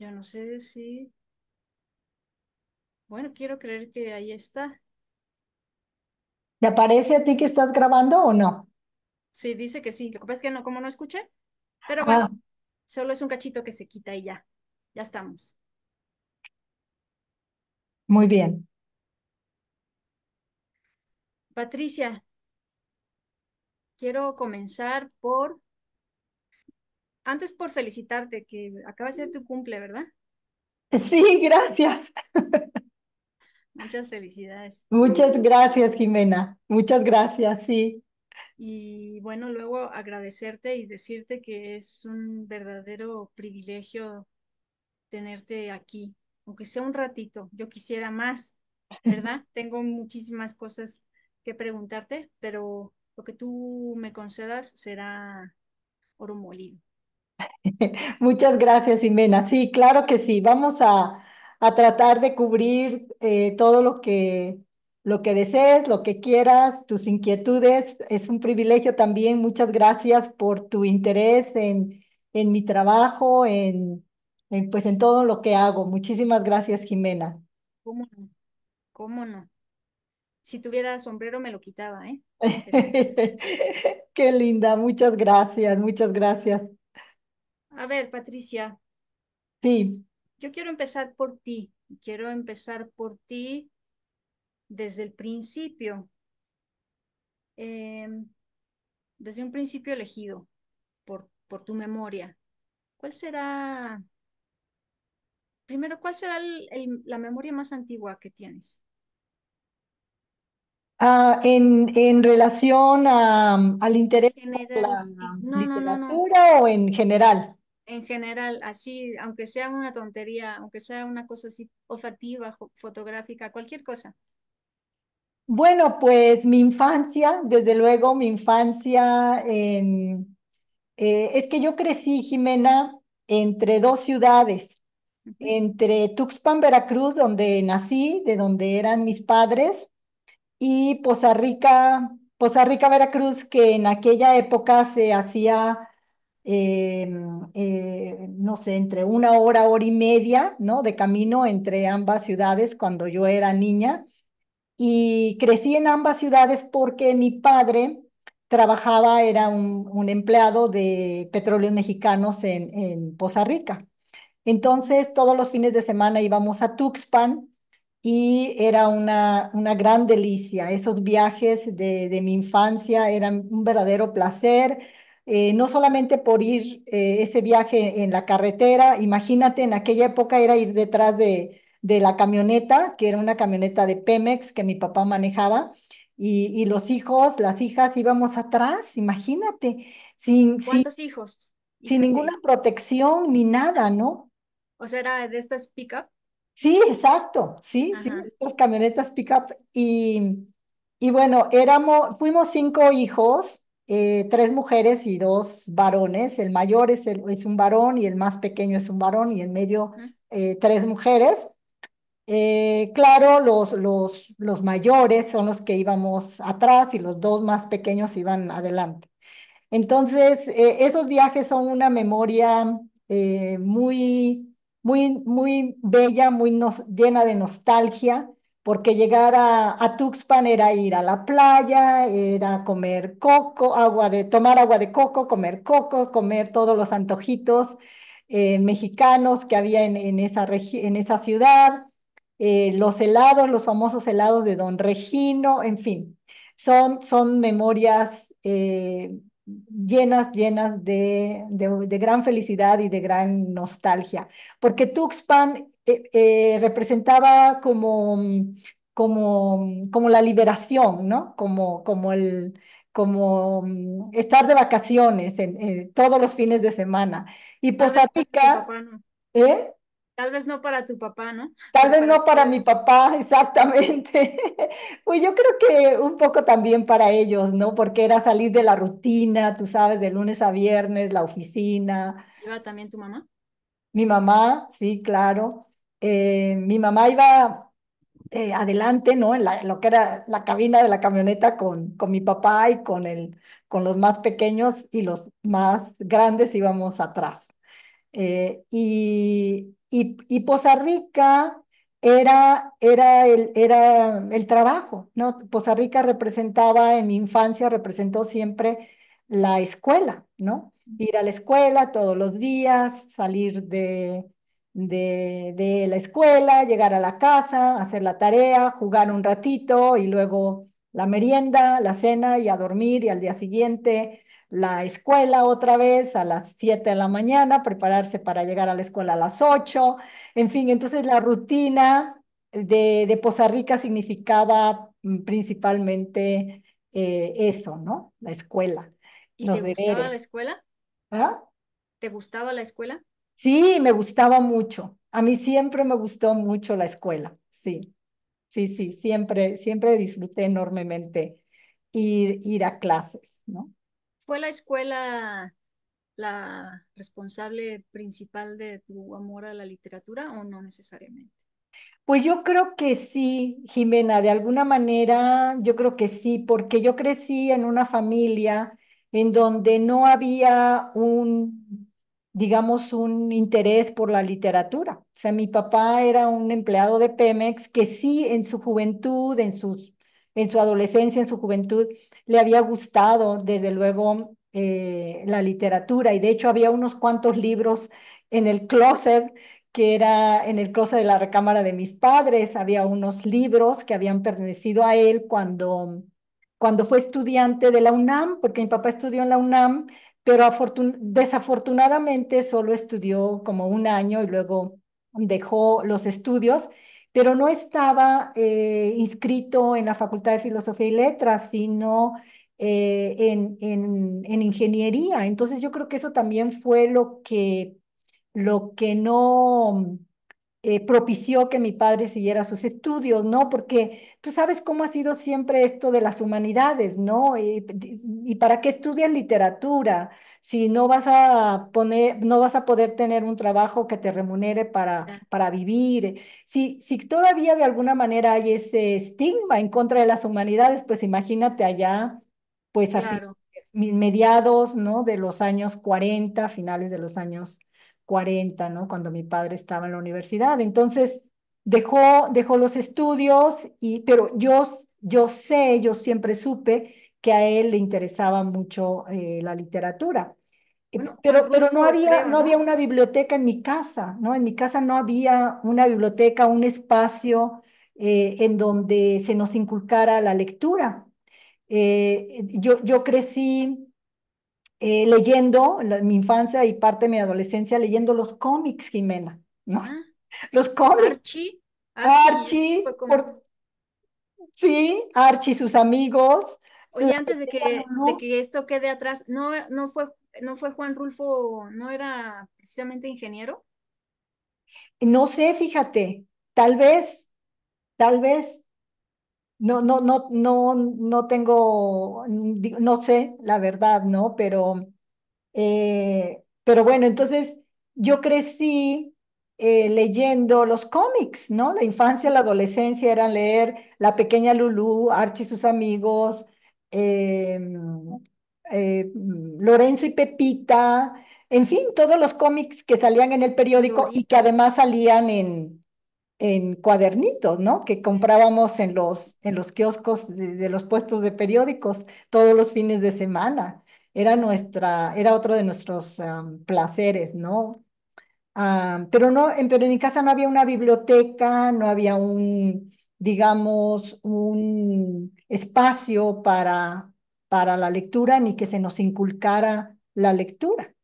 Yo no sé si... Bueno, quiero creer que ahí está. ¿Te aparece a ti que estás grabando o no? Sí, dice que sí. es que no, como no escuché. Pero bueno, ah. solo es un cachito que se quita y ya. Ya estamos. Muy bien. Patricia, quiero comenzar por antes por felicitarte, que acaba de ser tu cumple, ¿verdad? Sí, gracias. Muchas felicidades. Muchas gracias, Jimena. Muchas gracias, sí. Y bueno, luego agradecerte y decirte que es un verdadero privilegio tenerte aquí, aunque sea un ratito. Yo quisiera más, ¿verdad? Tengo muchísimas cosas que preguntarte, pero lo que tú me concedas será oro molido. Muchas gracias, Jimena. Sí, claro que sí. Vamos a, a tratar de cubrir eh, todo lo que, lo que desees, lo que quieras, tus inquietudes. Es un privilegio también. Muchas gracias por tu interés en, en mi trabajo, en, pues en todo lo que hago. Muchísimas gracias, Jimena. ¿Cómo no? Si tuviera sombrero me lo quitaba, ¿eh? Qué linda, muchas gracias, muchas gracias. A ver, Patricia. Sí. Yo quiero empezar por ti. Quiero empezar por ti desde el principio. Em, desde un principio elegido por, por tu memoria. ¿Cuál será, primero, cuál será la memoria más antigua que tienes? Ah, en, en, relación al interés la eh, o en general? en general, así, aunque sea una tontería, aunque sea una cosa así olfativa, fotográfica, cualquier cosa? Bueno, pues mi infancia, desde luego mi infancia en... Eh, es que yo crecí, Jimena, entre dos ciudades, entre Tuxpan, Veracruz, donde nací, de donde eran mis padres, y Poza Rica, Poza Rica, Veracruz, que en aquella época se hacía Em, eh, no sé, entre una hora, hora y media, ¿no? De camino entre ambas ciudades cuando yo era niña. Y crecí en ambas ciudades porque mi padre trabajaba, era un, empleado de petróleos mexicanos en, en Poza Rica. Entonces, todos los fines de semana íbamos a Tuxpan y era una, una gran delicia. Esos viajes de, de mi infancia eran un verdadero placer eh, no solamente por ir eh, ese viaje en la carretera, imagínate, en aquella época era ir detrás de, de la camioneta, que era una camioneta de Pemex que mi papá manejaba, y, los hijos, las hijas íbamos atrás, imagínate, sin, hijos? sin ninguna protección ni nada, ¿no? O sea, era de estas pick-up. Sí, exacto, sí, estas camionetas pickup Y, y bueno, éramos, fuimos cinco hijos, eh, tres mujeres y dos varones. El mayor es, un varón y el más pequeño es un varón y en medio eh, tres mujeres. Eh, claro, los, los, los mayores son los que íbamos atrás y los dos más pequeños iban adelante. Entonces, esos viajes son una memoria muy, muy, muy bella, muy llena de nostalgia porque llegar a, Tuxpan era ir a la playa, era comer coco, agua de, tomar agua de coco, comer coco, comer todos los antojitos eh, mexicanos que había en, esa en esa ciudad, eh, los helados, los famosos helados de Don Regino, en fin, son, son memorias eh, llenas, llenas de, de gran felicidad y de gran nostalgia, porque Tuxpan eh, eh, representaba como, como, como la liberación, ¿no? Como, como, el, como mm, estar de vacaciones en, eh, todos los fines de semana. Y Posatica... Pues ¿Eh? Tal vez no para tu papá, ¿no? Tal vez no para mi papá, exactamente. pues yo creo que un poco también para ellos, ¿no? Porque era salir de la rutina, tú sabes, de lunes a viernes, la oficina. ¿Iba también tu mamá? Mi mamá, sí, claro. Eh, mi mamá iba eh, adelante, ¿no? En, lo que era la cabina de la camioneta con, con mi papá y con, el, con los más pequeños y los más grandes íbamos atrás. Eh, y, y, Poza Rica era, era, el, era el trabajo, ¿no? Poza Rica representaba, en mi infancia representó siempre la escuela, ¿no? Ir a la escuela todos los días, salir de, de, la escuela, llegar a la casa, hacer la tarea, jugar un ratito y luego la merienda, la cena y a dormir y al día siguiente la escuela otra vez a las 7 de la mañana, prepararse para llegar a la escuela a las 8, en fin, entonces la rutina de, de Poza Rica significaba mm, principalmente eh, eso, ¿no? La escuela. ¿Y te gustaba la escuela? ¿Ah? ¿Te gustaba la escuela? Sí, me gustaba mucho. A mí siempre me gustó mucho la escuela, sí. Sí, sí, siempre, siempre disfruté enormemente ir, ir a clases, ¿no? ¿Fue la escuela la responsable principal de tu amor a la literatura o no necesariamente? Pues yo creo que sí, Jimena, de alguna manera yo creo que sí, porque yo crecí en una familia en donde no había un digamos, un interés por la literatura. O sea, mi papá era un empleado de Pemex que sí en su juventud, en, sus, en su adolescencia, en su juventud, le había gustado desde luego eh, la literatura y de hecho había unos cuantos libros en el closet que era en el closet de la recámara de mis padres, había unos libros que habían pertenecido a él cuando, cuando fue estudiante de la UNAM, porque mi papá estudió en la UNAM pero desafortunadamente solo estudió como un año y luego dejó los estudios, pero no estaba eh, inscrito en la Facultad de Filosofía y Letras, sino eh, en, en, en, ingeniería. Entonces yo creo que eso también fue lo que, lo que no eh, propició que mi padre siguiera sus estudios, ¿no? Porque tú sabes cómo ha sido siempre esto de las humanidades, ¿no? ¿Y, para qué estudias literatura si no vas a poner, no vas a poder tener un trabajo que te remunere para, ah. para vivir? Si, si todavía de alguna manera hay ese estigma en contra de las humanidades, pues imagínate allá, pues a mediados, ¿no? De los años 40, finales de los años 40, ¿no? Cuando mi padre estaba en la universidad. Entonces, dejó, dejó los estudios, y, pero yo, yo sé, yo siempre supe que a él le interesaba mucho eh, la literatura. Eh, pero, pero no, había, no, había una biblioteca en mi casa, ¿no? En mi casa no había una biblioteca, un espacio eh, en donde se nos inculcara la lectura. yo, yo crecí eh, leyendo, mi infancia y parte de mi adolescencia, leyendo los cómics, Jimena, ¿no? Ah, los cómics. Archie. Archie. Sí, Archie y sus amigos. Oye, antes de que, de que esto quede atrás, ¿no, no, fue, ¿no fue Juan Rulfo, no era precisamente ingeniero? No sé, fíjate, tal vez, tal vez no, no, no, no, no tengo, no sé la verdad, ¿no? Pero, eh, pero bueno, entonces yo crecí eh, leyendo los cómics, ¿no? La infancia, la adolescencia eran leer La Pequeña Lulú, Archie y sus amigos, em, eh, Lorenzo y Pepita, en fin, todos los cómics que salían en el periódico y que además salían en, en cuadernitos, ¿no? Que comprábamos en los, en los kioscos de, los puestos de periódicos todos los fines de semana. Era, nuestra, era otro de nuestros placeres, ¿no? pero, no en, pero en mi casa no había una biblioteca, no había un, digamos, un espacio para, para la lectura ni que se nos inculcara la lectura.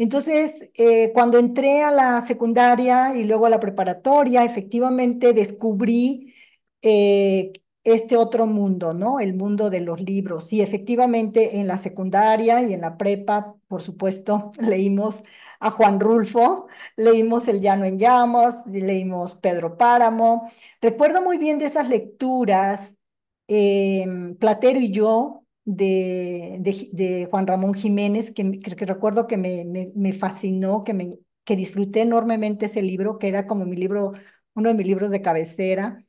Entonces, eh, cuando entré a la secundaria y luego a la preparatoria, efectivamente descubrí eh, este otro mundo, ¿no? El mundo de los libros. Y efectivamente en la secundaria y en la prepa, por supuesto, leímos a Juan Rulfo, leímos El Llano en Llamas, leímos Pedro Páramo. Recuerdo muy bien de esas lecturas, eh, Platero y yo de, de, Juan Ramón Jiménez, que, recuerdo que me, me, fascinó, que, me, que disfruté enormemente ese libro, que era como mi libro, uno de mis libros de cabecera.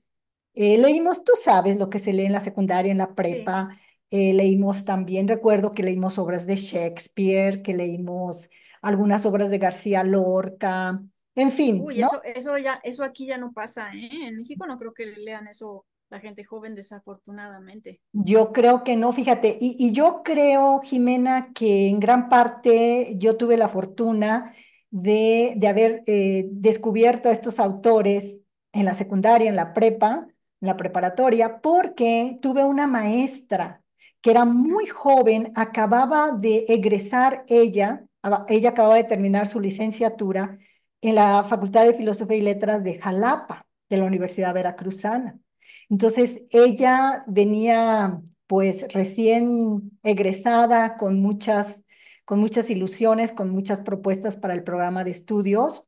Eh, leímos, tú sabes, lo que se lee en la secundaria, en la prepa. Eh, leímos también, recuerdo que leímos obras de Shakespeare, que leímos algunas obras de García Lorca, en fin. Uy, eso, eso, ya, eso aquí ya no pasa, ¿eh? En México no creo que lean eso la gente joven, desafortunadamente. Yo creo que no, fíjate, y, yo creo, Jimena, que en gran parte yo tuve la fortuna de, haber eh, descubierto a estos autores en la secundaria, en la prepa, en la preparatoria, porque tuve una maestra que era muy joven, acababa de egresar ella, ella acababa de terminar su licenciatura en la Facultad de Filosofía y Letras de Jalapa, de la Universidad Veracruzana. Entonces, ella venía pues recién egresada con muchas, con muchas ilusiones, con muchas propuestas para el programa de estudios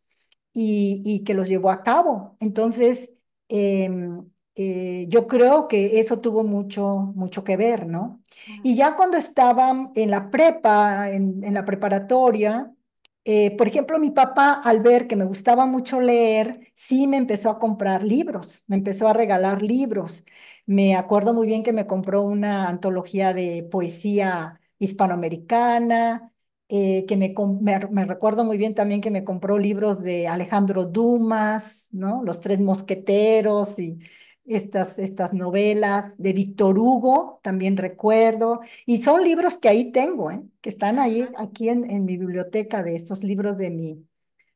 y, que los llevó a cabo. Entonces, em, eh, yo creo que eso tuvo mucho, mucho que ver, ¿no? Y ya cuando estaban en la prepa, en la preparatoria, eh, por ejemplo, mi papá, al ver que me gustaba mucho leer, sí me empezó a comprar libros, me empezó a regalar libros. Me acuerdo muy bien que me compró una antología de poesía hispanoamericana, eh, que me, me, recuerdo muy bien también que me compró libros de Alejandro Dumas, ¿no? Los Tres Mosqueteros y estas, estas novelas de Víctor Hugo, también recuerdo, y son libros que ahí tengo, ¿eh? que están ahí, aquí en, en, mi biblioteca, de estos libros de mi,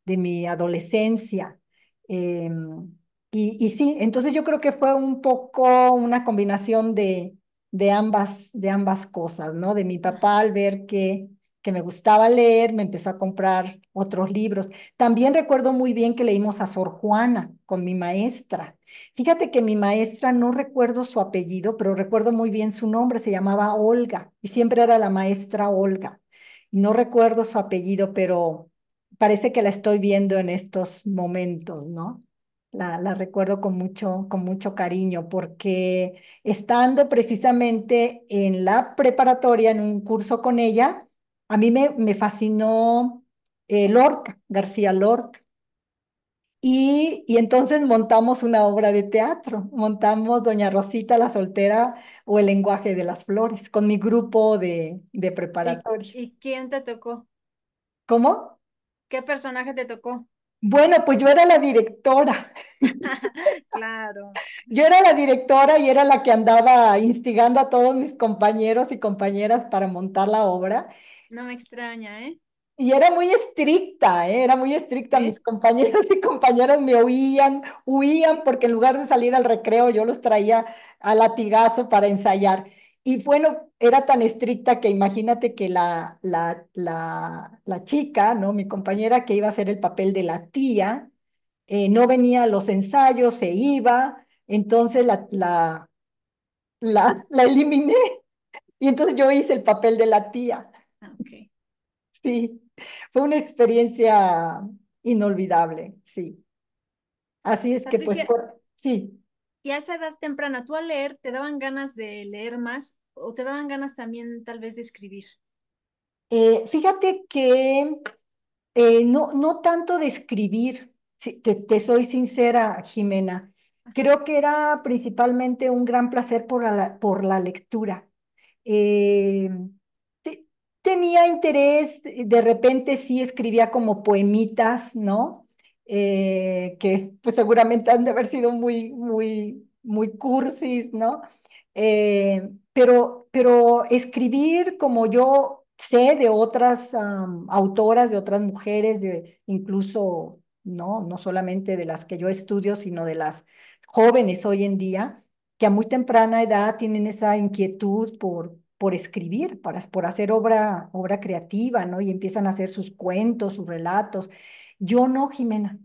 de mi adolescencia. Em, y, y, sí, entonces yo creo que fue un poco una combinación de, de, ambas, de ambas cosas, ¿no? De mi papá al ver que, que me gustaba leer, me empezó a comprar otros libros. También recuerdo muy bien que leímos a Sor Juana con mi maestra. Fíjate que mi maestra, no recuerdo su apellido, pero recuerdo muy bien su nombre, se llamaba Olga y siempre era la maestra Olga. No recuerdo su apellido, pero parece que la estoy viendo en estos momentos, ¿no? La, recuerdo con mucho, con mucho cariño, porque estando precisamente en la preparatoria, en un curso con ella, a mí me, me fascinó eh, Lorca, García Lorca. Y, entonces montamos una obra de teatro, montamos Doña Rosita la soltera o El lenguaje de las flores con mi grupo de, de preparatoria. ¿Y, ¿Y, quién te tocó? ¿Cómo? ¿Qué personaje te tocó? Bueno, pues yo era la directora. claro. Yo era la directora y era la que andaba instigando a todos mis compañeros y compañeras para montar la obra. No me extraña, ¿eh? Y era muy estricta, ¿eh? era muy estricta. Mis compañeros y compañeras me huían, huían porque en lugar de salir al recreo yo los traía a latigazo para ensayar. Y bueno, era tan estricta que imagínate que la, la, la, la chica, ¿no? mi compañera que iba a hacer el papel de la tía, eh, no venía a los ensayos, se iba, entonces la, la, la, la eliminé. Y entonces yo hice el papel de la tía. Ah, okay. Sí. fue una experiencia inolvidable, sí. Así es que pues sí. Y a esa edad temprana, ¿tú al leer te daban ganas de leer más o te daban ganas también tal vez de escribir? Eh, fíjate que eh, no, no tanto de escribir, te, soy sincera, Jimena. Creo que era principalmente un gran placer por la, por la lectura. Eh, tenía interés, de repente sí escribía como poemitas, ¿no? Eh, que pues seguramente han de haber sido muy, muy, muy cursis, ¿no? Eh, pero, pero escribir como yo sé de otras autoras, de otras mujeres, de incluso, ¿no? No solamente de las que yo estudio, sino de las jóvenes hoy en día, que a muy temprana edad tienen esa inquietud por, por escribir, para, por hacer obra, obra creativa, ¿no? Y empiezan a hacer sus cuentos, sus relatos. Yo no, Jimena,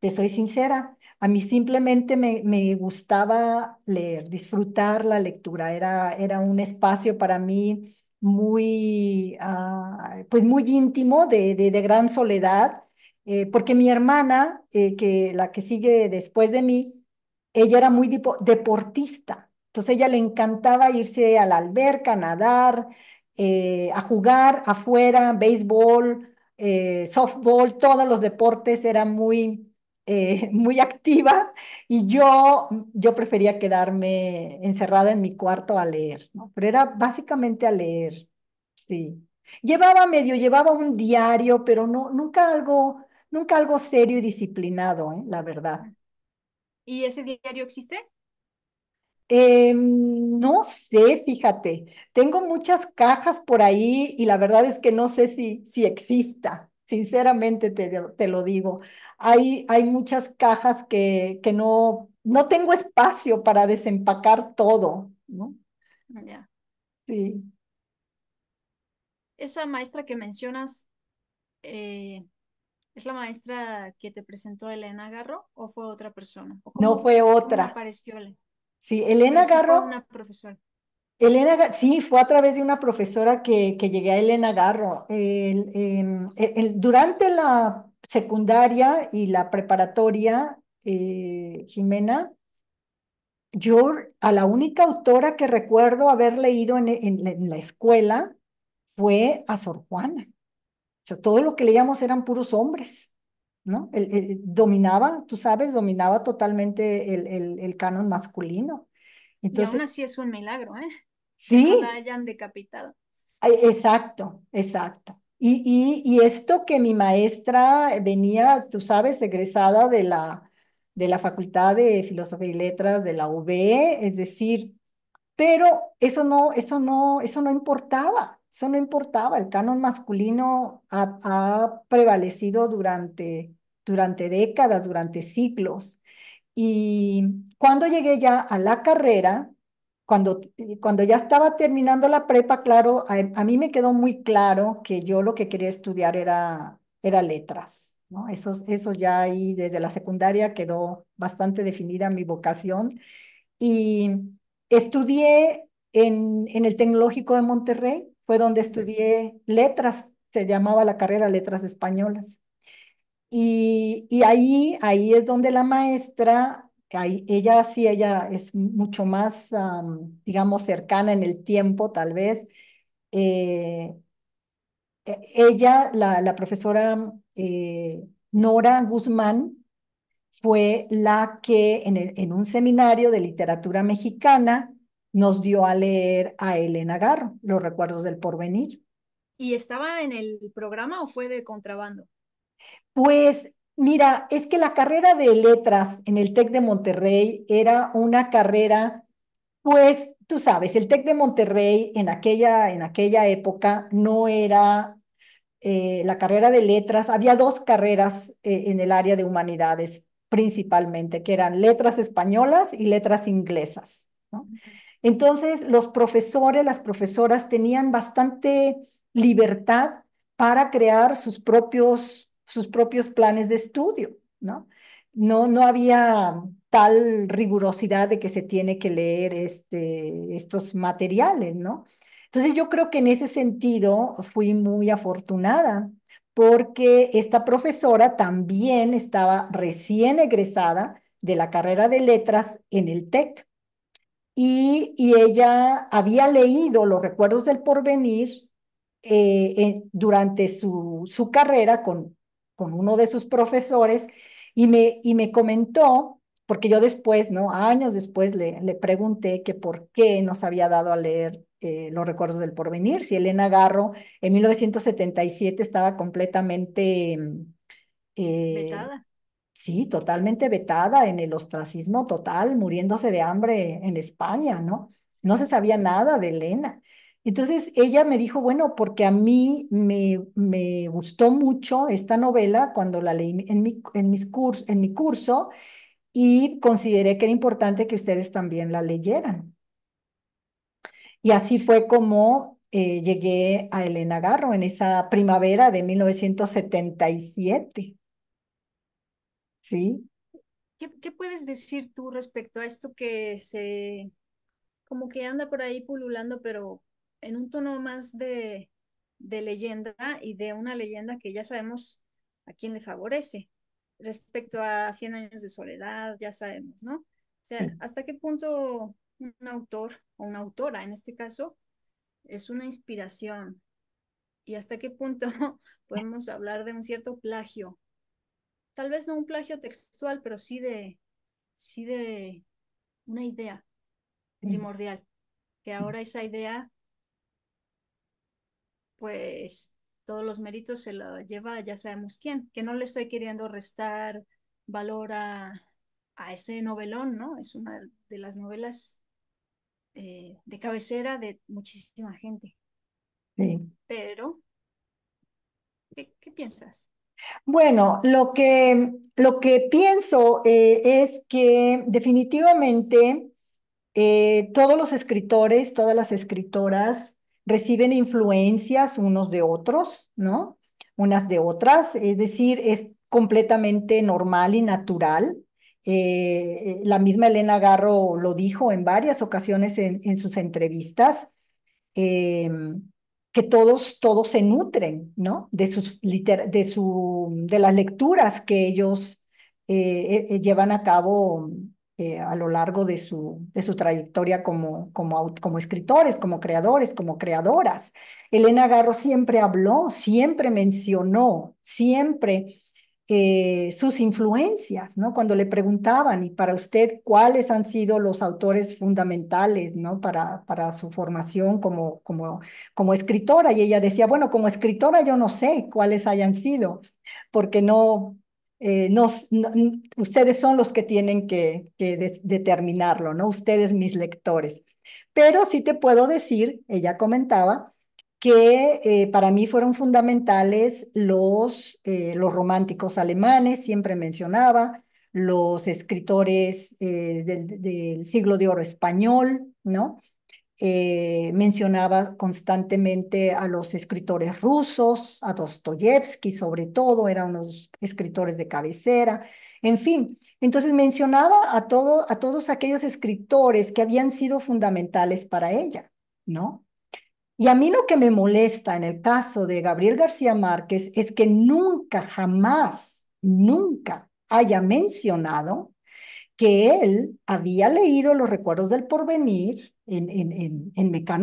te soy sincera, a mí simplemente me, gustaba leer, disfrutar la lectura, era, era un espacio para mí muy, ah, pues muy íntimo, de, gran soledad, eh, porque mi hermana, eh, que la que sigue después de mí, ella era muy deportista entonces ella le encantaba irse a la alberca, a nadar, eh, a jugar afuera, béisbol, eh, softball, todos los deportes, era muy, eh, muy activa y yo, yo prefería quedarme encerrada en mi cuarto a leer, ¿no? Pero era básicamente a leer, sí. Llevaba medio, llevaba un diario, pero no, nunca algo, nunca algo serio y disciplinado, la verdad. ¿Y ese diario existe? Em, no sé, fíjate, tengo muchas cajas por ahí y la verdad es que no sé si, si exista, sinceramente te, lo digo. Hay, hay muchas cajas que, que no, no tengo espacio para desempacar todo, ¿no? Ya. Sí. Esa maestra que mencionas, eh, ¿es la maestra que te presentó Elena Garro o fue otra persona? no fue otra. Apareció Sí, Elena Garro. Elena, sí, fue a través de una profesora que, que llegué a Elena Garro. Em, e, durante la secundaria y la preparatoria, eh, Jimena, yo a la única autora que recuerdo haber leído en, en, en la escuela fue a Sor Juana. O sea, todo lo que leíamos eran puros hombres. ¿no? El, dominaba, tú sabes, dominaba totalmente el, canon masculino. Entonces, y aún así es un milagro, ¿eh? Sí. Que hayan decapitado. Exacto, exacto. Y, esto que mi maestra venía, tú sabes, egresada de la, de la Facultad de Filosofía y Letras de la UB, es decir, pero eso no, eso no, eso no importaba. Eso no importaba, el canon masculino ha, prevalecido durante, durante décadas, durante ciclos. Y cuando llegué ya a la carrera, cuando, cuando ya estaba terminando la prepa, claro, a, mí me quedó muy claro que yo lo que quería estudiar era, era letras, ¿no? Eso, eso ya ahí desde la secundaria quedó bastante definida mi vocación. Y estudié en el Tecnológico de Monterrey, fue donde estudié letras, se llamaba la carrera Letras Españolas. Y, y ahí, ahí es donde la maestra ella sí, ella es mucho más, digamos, cercana en el tiempo, tal vez. Eh, e, ella, la, profesora eh, Nora Guzmán, fue la que en, en un seminario de literatura mexicana nos dio a leer a Elena Garro, Los recuerdos del porvenir. ¿Y estaba en el programa o fue de contrabando? Pues mira, es que la carrera de letras en el TEC de Monterrey era una carrera, pues tú sabes, el TEC de Monterrey en aquella, en aquella época no era eh, la carrera de letras, había dos carreras eh, en el área de humanidades principalmente, que eran letras españolas y letras inglesas. Entonces, los profesores, las profesoras tenían bastante libertad para crear sus propios, sus propios planes de estudio, ¿no? No, había tal rigurosidad de que se tiene que leer este, estos materiales, ¿no? Entonces yo creo que en ese sentido fui muy afortunada porque esta profesora también estaba recién egresada de la carrera de letras en el TEC y, ella había leído los recuerdos del porvenir eh, durante su, su carrera con, con uno de sus profesores y me, y me comentó, porque yo después, ¿no? Años después le, le pregunté que por qué nos había dado a leer eh, Los Recuerdos del Porvenir, si Elena Garro en 1977 estaba completamente... Mm, eh, sí, totalmente vetada en el ostracismo total, muriéndose de hambre en España, ¿no? No se sabía nada de Elena. Entonces ella me dijo, bueno, porque a mí me, me gustó mucho esta novela cuando la leí en mi, mis curso, en mi curso y consideré que era importante que ustedes también la leyeran. Y así fue como eh, llegué a Elena Garro en esa primavera de 1977. ¿Qué, puedes decir tú respecto a esto que se, como que anda por ahí pululando, pero en un tono más de, de leyenda y de una leyenda que ya sabemos a quién le favorece? Respecto a 100 años de soledad, ya sabemos, ¿no? O sea, ¿hasta qué punto un autor o una autora en este caso es una inspiración? ¿Y hasta qué punto podemos hablar de un cierto plagio tal vez no un plagio textual, pero sí de, sí de una idea mm. primordial, que mm. ahora esa idea, pues todos los méritos se lo lleva ya sabemos quién, que no le estoy queriendo restar valor a, ese novelón, ¿no? Es una de las novelas eh, de cabecera de muchísima gente. Sí. Pero, qué piensas? Bueno, lo que, lo que pienso eh, es que definitivamente eh, todos los escritores, todas las escritoras reciben influencias unos de otros, ¿no? Unas de otras, es decir, es completamente normal y natural. Eh, la misma Elena Garro lo dijo en varias ocasiones en, en sus entrevistas. Em, que todos, todos se nutren, ¿no? De, sus de, su, de las lecturas que ellos eh, eh, llevan a cabo eh, a lo largo de su, de su trayectoria como, como, como escritores, como creadores, como creadoras. Elena Garro siempre habló, siempre mencionó, siempre eh, sus influencias, ¿no? Cuando le preguntaban, y para usted, ¿cuáles han sido los autores fundamentales, ¿no? Para, para su formación como, como, como escritora. Y ella decía, bueno, como escritora yo no sé cuáles hayan sido, porque no, eh, ustedes son los que tienen que, que determinarlo, ¿no? Ustedes, mis lectores. Pero sí te puedo decir, ella comentaba, que eh, para mí fueron fundamentales los, eh, los románticos alemanes, siempre mencionaba, los escritores eh, del, siglo de oro español, ¿no? mencionaba constantemente a los escritores rusos, a Dostoyevsky sobre todo, eran unos escritores de cabecera, en fin. Entonces mencionaba a, todo, a todos aquellos escritores que habían sido fundamentales para ella, ¿no? Y a mí lo que me molesta en el caso de Gabriel García Márquez es que nunca, jamás, nunca haya mencionado que él había leído Los Recuerdos del Porvenir en, en,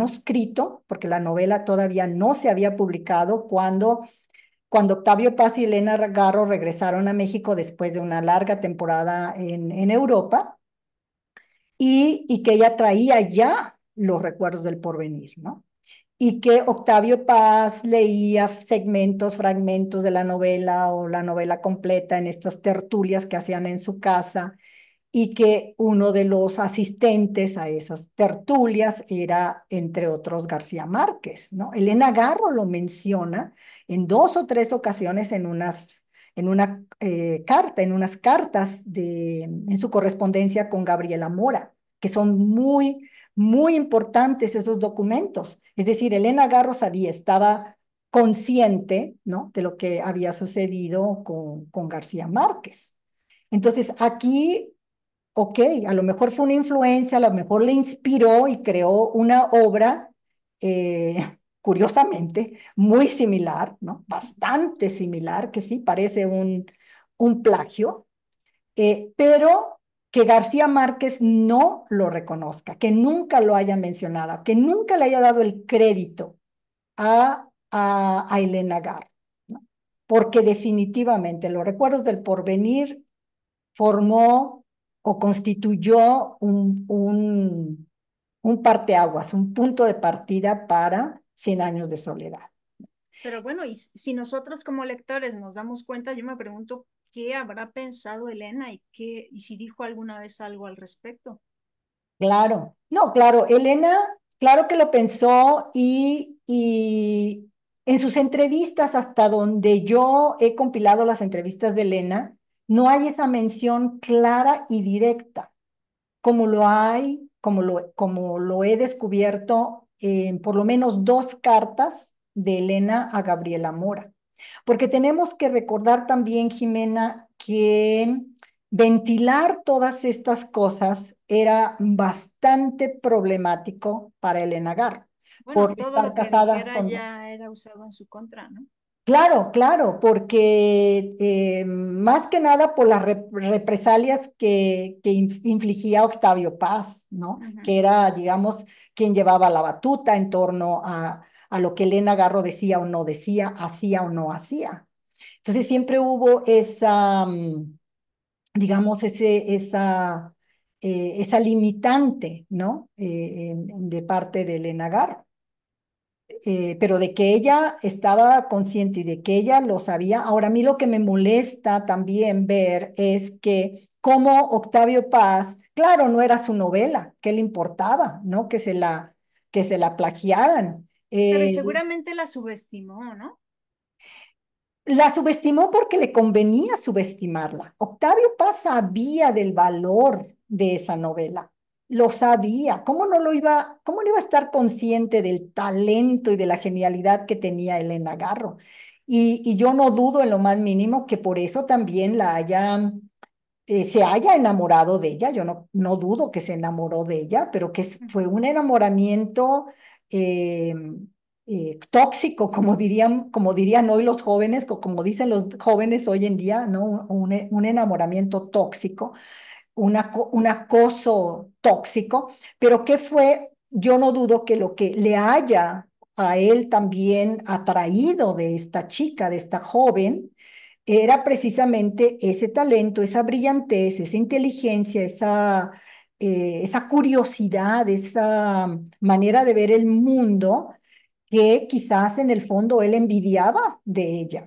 escrito, porque la novela todavía no se había publicado cuando, cuando Octavio Paz y Elena Garro regresaron a México después de una larga temporada en, Europa, y, y que ella traía ya Los Recuerdos del Porvenir, ¿no? y que Octavio Paz leía segmentos, fragmentos de la novela o la novela completa en estas tertulias que hacían en su casa y que uno de los asistentes a esas tertulias era, entre otros, García Márquez. ¿no? Elena Garro lo menciona en dos o tres ocasiones en unas en una eh, carta, en unas cartas de, en su correspondencia con Gabriela Mora, que son muy, muy importantes esos documentos. Es decir, Elena Garros había, estaba consciente ¿no? de lo que había sucedido con, García Márquez. Entonces, aquí, ok, a lo mejor fue una influencia, a lo mejor le inspiró y creó una obra, eh, curiosamente, muy similar, ¿no? bastante similar, que sí parece un, un plagio, eh, pero que García Márquez no lo reconozca, que nunca lo haya mencionado, que nunca le haya dado el crédito a, a, Elena Gar, porque definitivamente los recuerdos del porvenir formó o constituyó un, un, un parteaguas, un punto de partida para 100 años de soledad. Pero bueno, y si nosotros como lectores nos damos cuenta, yo me pregunto qué habrá pensado Elena y, qué, y si dijo alguna vez algo al respecto. Claro, no, claro, Elena, claro que lo pensó y, y en sus entrevistas, hasta donde yo he compilado las entrevistas de Elena, no hay esa mención clara y directa, como lo hay, como lo, como lo he descubierto en por lo menos dos cartas de Elena a Gabriela Mora. Porque tenemos que recordar también, Jimena, que ventilar todas estas cosas era bastante problemático para Elena Gar. estar casada ya era usado en su contra, ¿no? Claro, claro, porque eh, más que nada por las represalias que, que, infligía Octavio Paz, ¿no? Que era, digamos, quien llevaba la batuta en torno a, a lo que Elena Garro decía o no decía, hacía o no hacía. Entonces siempre hubo esa, mm, digamos, ese, esa, eh, esa limitante, ¿no? Eh, de parte de Elena Garro. Eh, pero de que ella estaba consciente y de que ella lo sabía. Ahora, a mí lo que me molesta también ver es que como Octavio Paz, claro, no era su novela, ¿qué le importaba, no? Que se la, que se la plagiaran. Pero eh, seguramente la subestimó, ¿no? La subestimó porque le convenía subestimarla. Octavio Paz sabía del valor de esa novela, lo sabía. ¿Cómo no lo iba, cómo iba a estar consciente del talento y de la genialidad que tenía Elena Garro? Y, yo no dudo en lo más mínimo que por eso también la eh, se haya enamorado de ella. Yo no, no dudo que se enamoró de ella, pero que fue un enamoramiento eh, eh, tóxico, como dirían, como dirían hoy los jóvenes, como dicen los jóvenes hoy en día, ¿no? un, enamoramiento tóxico, un acoso tóxico, pero qué fue, yo no dudo que lo que le haya a él también atraído de esta chica, de esta joven, era precisamente ese talento, esa brillantez, esa inteligencia, esa eh, esa curiosidad, esa mm, manera de ver el mundo que quizás en el fondo él envidiaba de ella,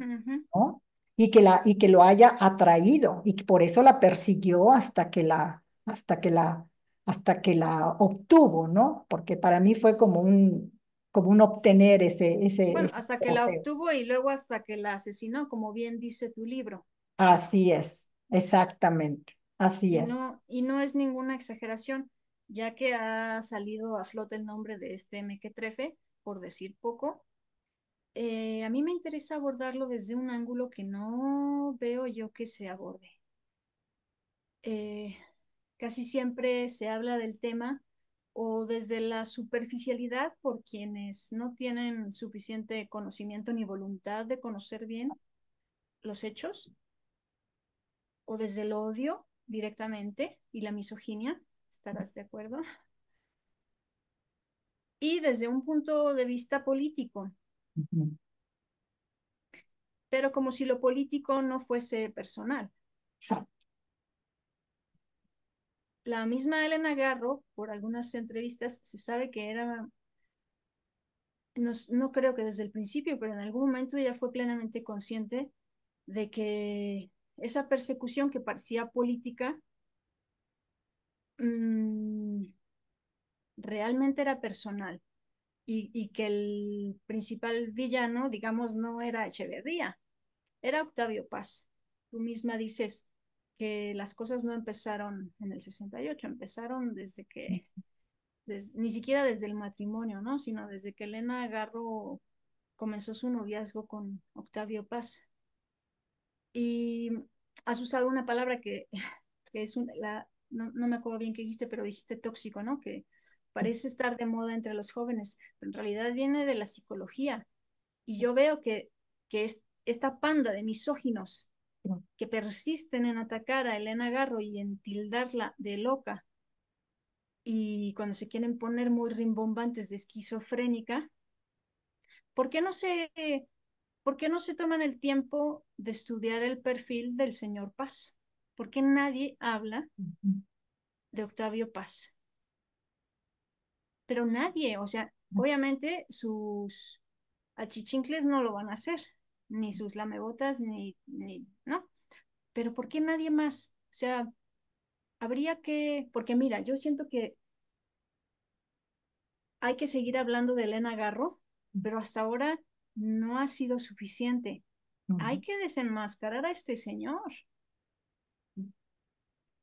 ¿no? Y que, la, y que lo haya atraído y que por eso la persiguió hasta que la, hasta que la, hasta que la obtuvo, ¿no? Porque para mí fue como un, como un obtener ese... ese bueno, hasta que la obtuvo y luego hasta que la asesinó, como bien dice tu libro. Así es, exactamente. Así es. y no es ninguna exageración, ya que ha salido a flote el nombre de este mequetrefe, por decir poco. Eh, a mí me interesa abordarlo desde un ángulo que no veo yo que se aborde. Eh, casi siempre se habla del tema o desde la superficialidad por quienes no tienen suficiente conocimiento ni voluntad de conocer bien los hechos, o desde el odio directamente y la misoginia, estarás de acuerdo. Y desde un punto de vista político. Pero como si lo político no fuese personal. La misma Elena Garro, por algunas entrevistas, se sabe que era no, no, creo que desde el principio, pero en algún momento ella fue plenamente consciente de que esa persecución que parecía política mm, realmente era personal y, que el principal villano, digamos, no era Echeverría, era Octavio Paz. Tú misma dices que las cosas no empezaron en el 68, empezaron desde que, ni siquiera desde el matrimonio, ¿no? Sino desde que Elena agarró, comenzó su noviazgo con Octavio Paz y has usado una palabra que, es un, la, no, me acuerdo bien qué dijiste, pero dijiste tóxico, ¿no? Que parece estar de moda entre los jóvenes, pero en realidad viene de la psicología. Y yo veo que, que es, esta panda de misóginos que persisten en atacar a Elena Garro y en tildarla de loca, y cuando se quieren poner muy rimbombantes de esquizofrénica, ¿por qué no se ¿por qué no se toman el tiempo de estudiar el perfil del señor Paz? ¿Por qué nadie habla de Octavio Paz? Pero nadie, o sea, obviamente sus achichincles no lo van a hacer, ni sus lamebotas, ni, ni, ¿no? Pero ¿por qué nadie más? O sea, habría que, porque mira, yo siento que hay que seguir hablando de Elena Garro, pero hasta ahora no ha sido suficiente. Hay que desenmascarar a este señor.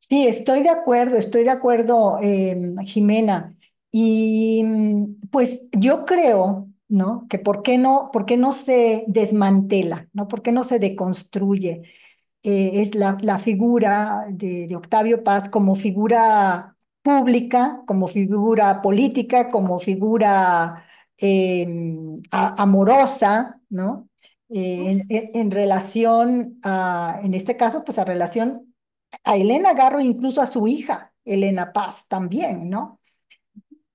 Sí, estoy de acuerdo, estoy de acuerdo, em, Jimena. Y mm, pues yo creo, ¿no? Que por qué no, por qué no se desmantela, ¿no? ¿Por qué no se deconstruye? Eh, es la, la figura de, Octavio Paz como figura pública, como figura política, como figura Em, amorosa, ¿no? Eh, en, relación a, en este caso, pues a relación a Elena Garro, incluso a su hija, Elena Paz, también, ¿no?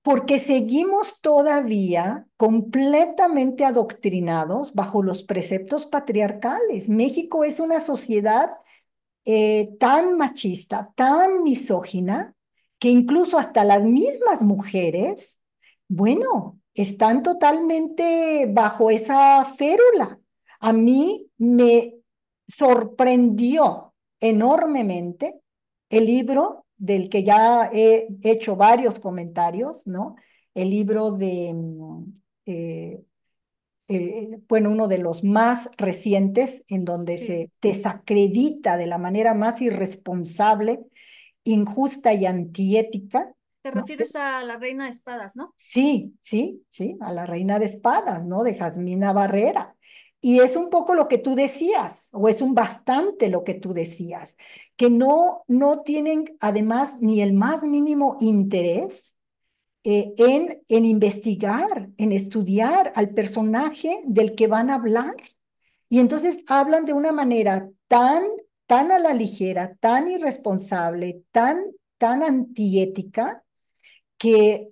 Porque seguimos todavía completamente adoctrinados bajo los preceptos patriarcales. México es una sociedad eh, tan machista, tan misógina, que incluso hasta las mismas mujeres, bueno, están totalmente bajo esa férula. A mí me sorprendió enormemente el libro del que ya he hecho varios comentarios, ¿no? El libro de, mm, eh, eh, bueno, uno de los más recientes, en donde se desacredita de la manera más irresponsable, injusta y antiética te refieres a la reina de espadas, ¿no? Sí, sí, sí, a la reina de espadas, ¿no? De Jasmina Barrera. Y es un poco lo que tú decías, o es un bastante lo que tú decías, que no, no tienen además ni el más mínimo interés eh, en, en investigar, en estudiar al personaje del que van a hablar. Y entonces hablan de una manera tan, tan a la ligera, tan irresponsable, tan, tan antiética,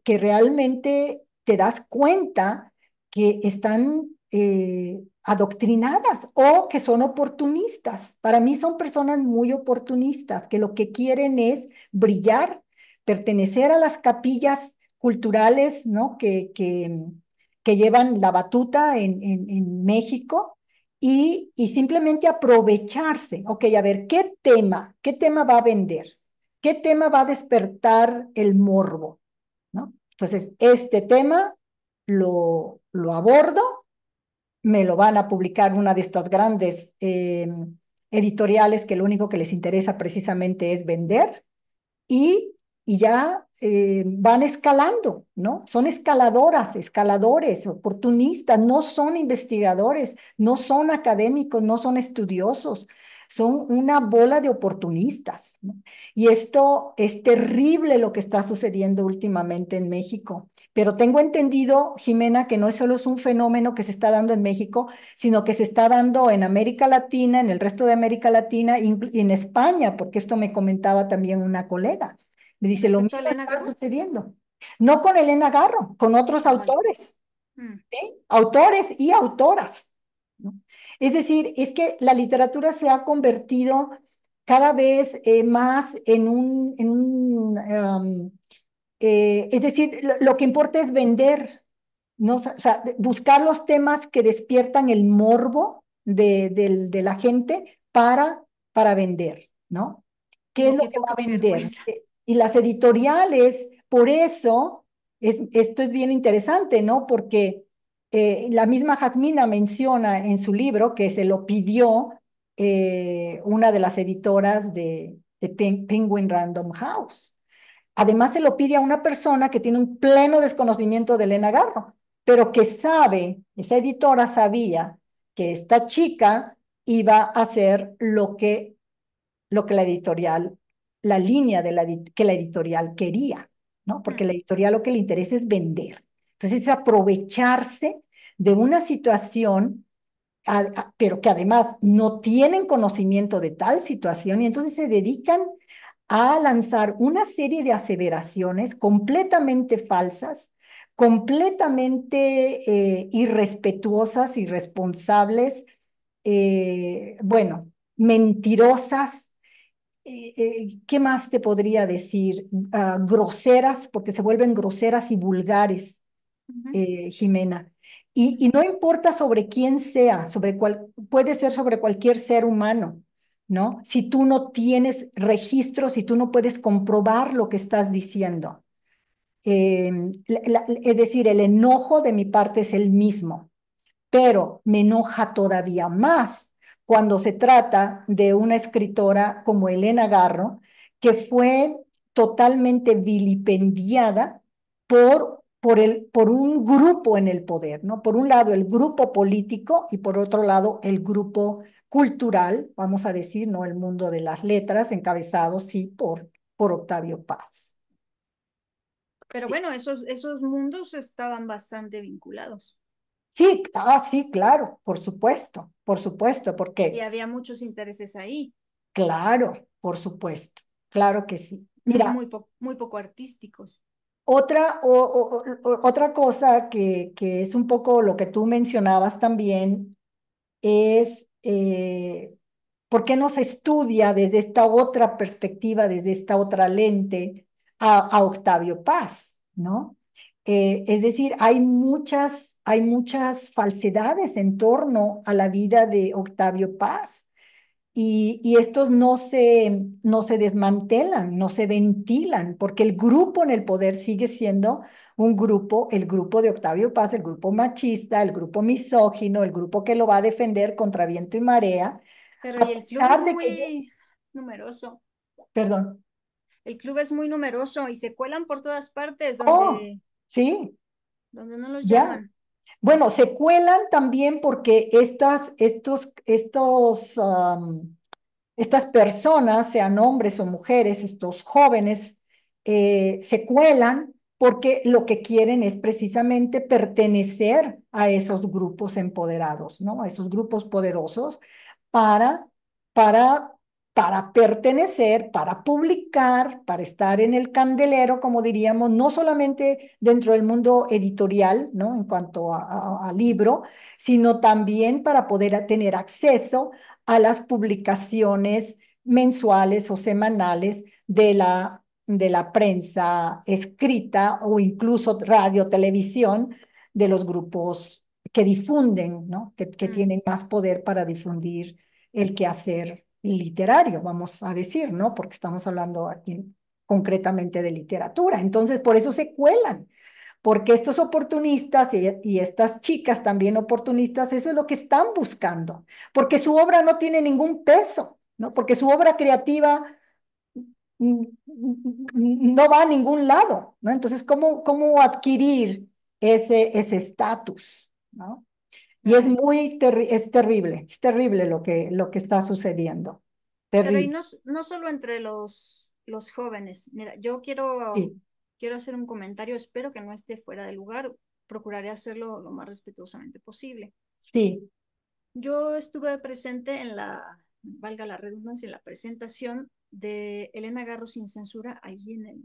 que, realmente te das cuenta que están eh, adoctrinadas o que son oportunistas. Para mí son personas muy oportunistas, que lo que quieren es brillar, pertenecer a las capillas culturales ¿no? que, que, llevan la batuta en, en, México y, y, simplemente aprovecharse. Ok, a ver, ¿qué tema? ¿Qué tema va a vender? ¿Qué tema va a despertar el morbo? Entonces, este tema lo, lo abordo, me lo van a publicar una de estas grandes em, editoriales que lo único que les interesa precisamente es vender y, ya em, van escalando, ¿no? Son escaladoras, escaladores, oportunistas, no son investigadores, no son académicos, no son estudiosos, son una bola de oportunistas. Y esto es terrible lo que está sucediendo últimamente en México. Pero tengo entendido, Jimena, que no es solo es un fenómeno que se está dando en México, sino que se está dando en América Latina, en el resto de América Latina y en España, porque esto me comentaba también una colega. Me dice, lo mismo está sucediendo. No con Elena Garro, con otros autores. Mm. Autores y autoras. Es decir, es que la literatura se ha convertido cada vez eh, más en un... Em, eh, es decir, lo, que importa es vender, ¿no? o sea, buscar los temas que despiertan el morbo de, la gente para, para vender, ¿no? ¿Qué es lo que va a vender? Eh, y las editoriales, por eso, es, esto es bien interesante, ¿no? Porque eh, la misma Jasmina menciona en su libro que se lo pidió eh, una de las editoras de, Penguin Random House. Además, se lo pide a una persona que tiene un pleno desconocimiento de Elena Garro, pero que sabe, esa editora sabía que esta chica iba a hacer lo que, lo que la editorial, la línea de que la editorial quería, ¿no? Porque mm. la editorial lo que le interesa es vender. Entonces, es aprovecharse de una situación, pero que además no tienen conocimiento de tal situación y entonces se dedican a lanzar una serie de aseveraciones completamente falsas, completamente eh, irrespetuosas, irresponsables, eh, bueno, mentirosas, eh, ¿qué más te podría decir? Ah, groseras, porque se vuelven groseras y vulgares. Eh, Jimena. Y, no importa sobre quién sea, sobre cual, puede ser sobre cualquier ser humano, ¿no? Si tú no tienes registros, si tú no puedes comprobar lo que estás diciendo. Em, es decir, el enojo de mi parte es el mismo, pero me enoja todavía más cuando se trata de una escritora como Elena Garro, que fue totalmente vilipendiada por por, el, por un grupo en el poder, ¿no? Por un lado el grupo político y por otro lado el grupo cultural, vamos a decir, ¿no? El mundo de las letras, encabezado, sí, por, por Octavio Paz. Pero bueno, esos, esos mundos estaban bastante vinculados. Sí, ah, sí, claro, por supuesto, por supuesto, porque... Y había muchos intereses ahí. Claro, por supuesto, claro que sí. Mira, muy, muy poco artísticos. Otra, otra cosa que, es un poco lo que tú mencionabas también es eh, por qué no se estudia desde esta otra perspectiva, desde esta otra lente a, Octavio Paz, ¿no? Eh, es decir, hay muchas, hay muchas falsedades en torno a la vida de Octavio Paz y, estos no se, no se desmantelan, no se ventilan, porque el grupo en el poder sigue siendo un grupo, el grupo de Octavio Paz, el grupo machista, el grupo misógino, el grupo que lo va a defender contra viento y marea. Pero y el club es muy numeroso. Perdón. El club es muy numeroso y se cuelan por todas partes. Oh, sí. Donde no los llevan? llaman. Bueno, se cuelan también porque estas, estos, estos, estas personas, sean hombres o mujeres, estos jóvenes, eh, se cuelan porque lo que quieren es precisamente pertenecer a esos grupos empoderados, ¿no? A esos grupos poderosos para, para para pertenecer, para publicar, para estar en el candelero, como diríamos, no solamente dentro del mundo editorial, ¿no? En cuanto a, libro, sino también para poder tener acceso a las publicaciones mensuales o semanales de la, de la prensa escrita o incluso radio, televisión de los grupos que difunden, ¿no? Que, que mm. tienen más poder para difundir el quehacer literario, vamos a decir, ¿no? Porque estamos hablando aquí concretamente de literatura. Entonces, por eso se cuelan, porque estos oportunistas y, estas chicas también oportunistas, eso es lo que están buscando, porque su obra no tiene ningún peso, ¿no? Porque su obra creativa mm, mm, no va a ningún lado, ¿no? Entonces, ¿cómo, cómo adquirir ese estatus, ¿no? Y es muy es terrible, es terrible lo que, lo que está sucediendo. Terrible. Pero y no, solo entre los, los jóvenes. Mira, yo quiero, quiero hacer un comentario, espero que no esté fuera de lugar, procuraré hacerlo lo más respetuosamente posible. Sí. Yo estuve presente en la, valga la redundancia, en la presentación de Elena Garro sin censura ahí en el,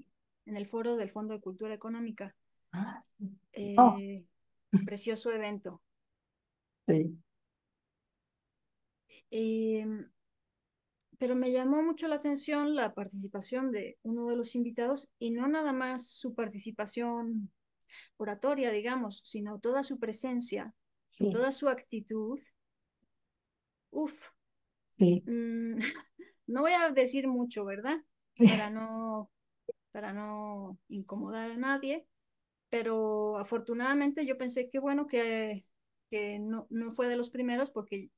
en el foro del Fondo de Cultura Económica. Ah, eh, oh. Precioso evento. Em, pero me llamó mucho la atención la participación de uno de los invitados y no nada más su participación oratoria, digamos, sino toda su presencia, toda su actitud. Uf. Mm, no voy a decir mucho, ¿verdad? no, para no incomodar a nadie, pero afortunadamente yo pensé que bueno que no, fue de los primeros porque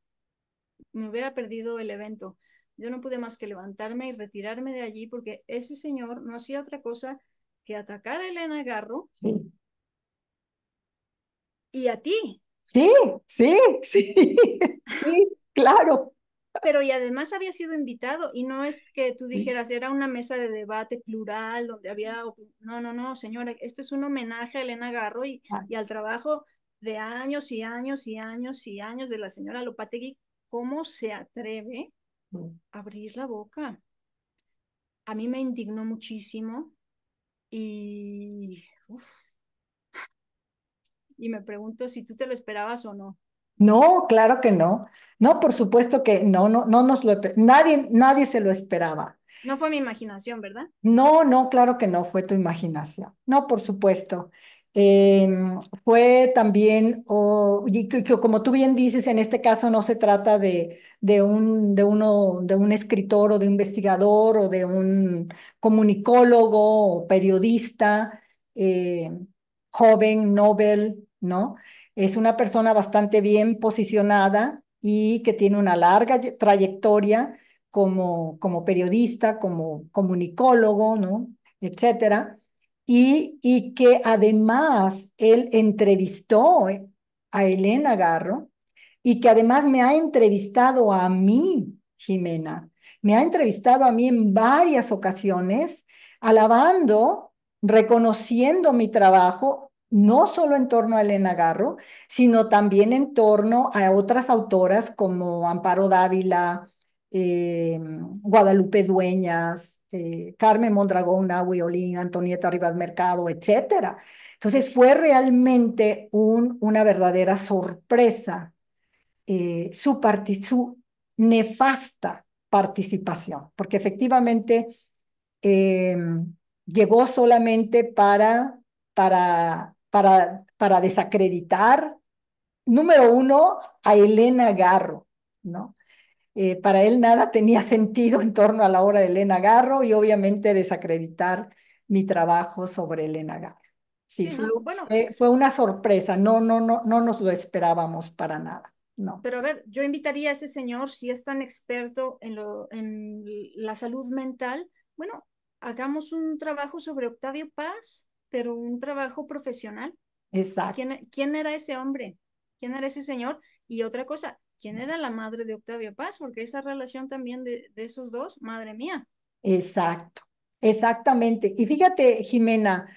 me hubiera perdido el evento. Yo no pude más que levantarme y retirarme de allí porque ese señor no hacía otra cosa que atacar a Elena Garro sí. y a ti. Sí, sí, sí, sí, claro. Pero y además había sido invitado y no es que tú dijeras, era una mesa de debate plural donde había... No, no, no, señora, este es un homenaje a Elena Garro y, ah. y al trabajo de años y años y años y años de la señora Lopategui, ¿cómo se atreve mm. a abrir la boca? A mí me indignó muchísimo y, y me pregunto si tú te lo esperabas o no. No, claro que no. No, por supuesto que no, no, no nos lo nadie, nadie se lo esperaba. No fue mi imaginación, ¿verdad? No, no, claro que no fue tu imaginación. No, por supuesto. Em, fue también, o como tú bien dices, en este caso no se trata de, de, un, de, uno, de un escritor o de un investigador o de un comunicólogo o periodista eh, joven, Nobel, ¿no? Es una persona bastante bien posicionada y que tiene una larga trayectoria como, como periodista, como comunicólogo, ¿no? Etcétera y, que además él entrevistó eh, a Elena Garro y que además me ha entrevistado a mí, Jimena. Me ha entrevistado a mí en varias ocasiones, alabando, reconociendo mi trabajo, no solo en torno a Elena Garro, sino también en torno a otras autoras como Amparo Dávila, eh, Guadalupe Dueñas, este, Carmen Mondragón, Nahui Antonieta Rivas Mercado, etcétera. Entonces fue realmente una verdadera sorpresa eh, su, nefasta participación, porque efectivamente em, llegó solamente para, para, para, para desacreditar, número uno, a Elena Garro, ¿no? Eh, para él nada tenía sentido en torno a la obra de Elena Garro y obviamente desacreditar mi trabajo sobre Elena Garro. Sí, fue, bueno. fue, una sorpresa, no, no, no, no nos lo esperábamos para nada. No. Pero a ver, yo invitaría a ese señor, si es tan experto en, la salud mental, bueno, hagamos un trabajo sobre Octavio Paz, pero un trabajo profesional. Exacto. E, quién era ese hombre? ¿Quién era ese señor? Y otra cosa, quién era la madre de Octavio Paz, porque esa relación también de, esos dos, madre mía. Exacto, exactamente. Y fíjate, Jimena,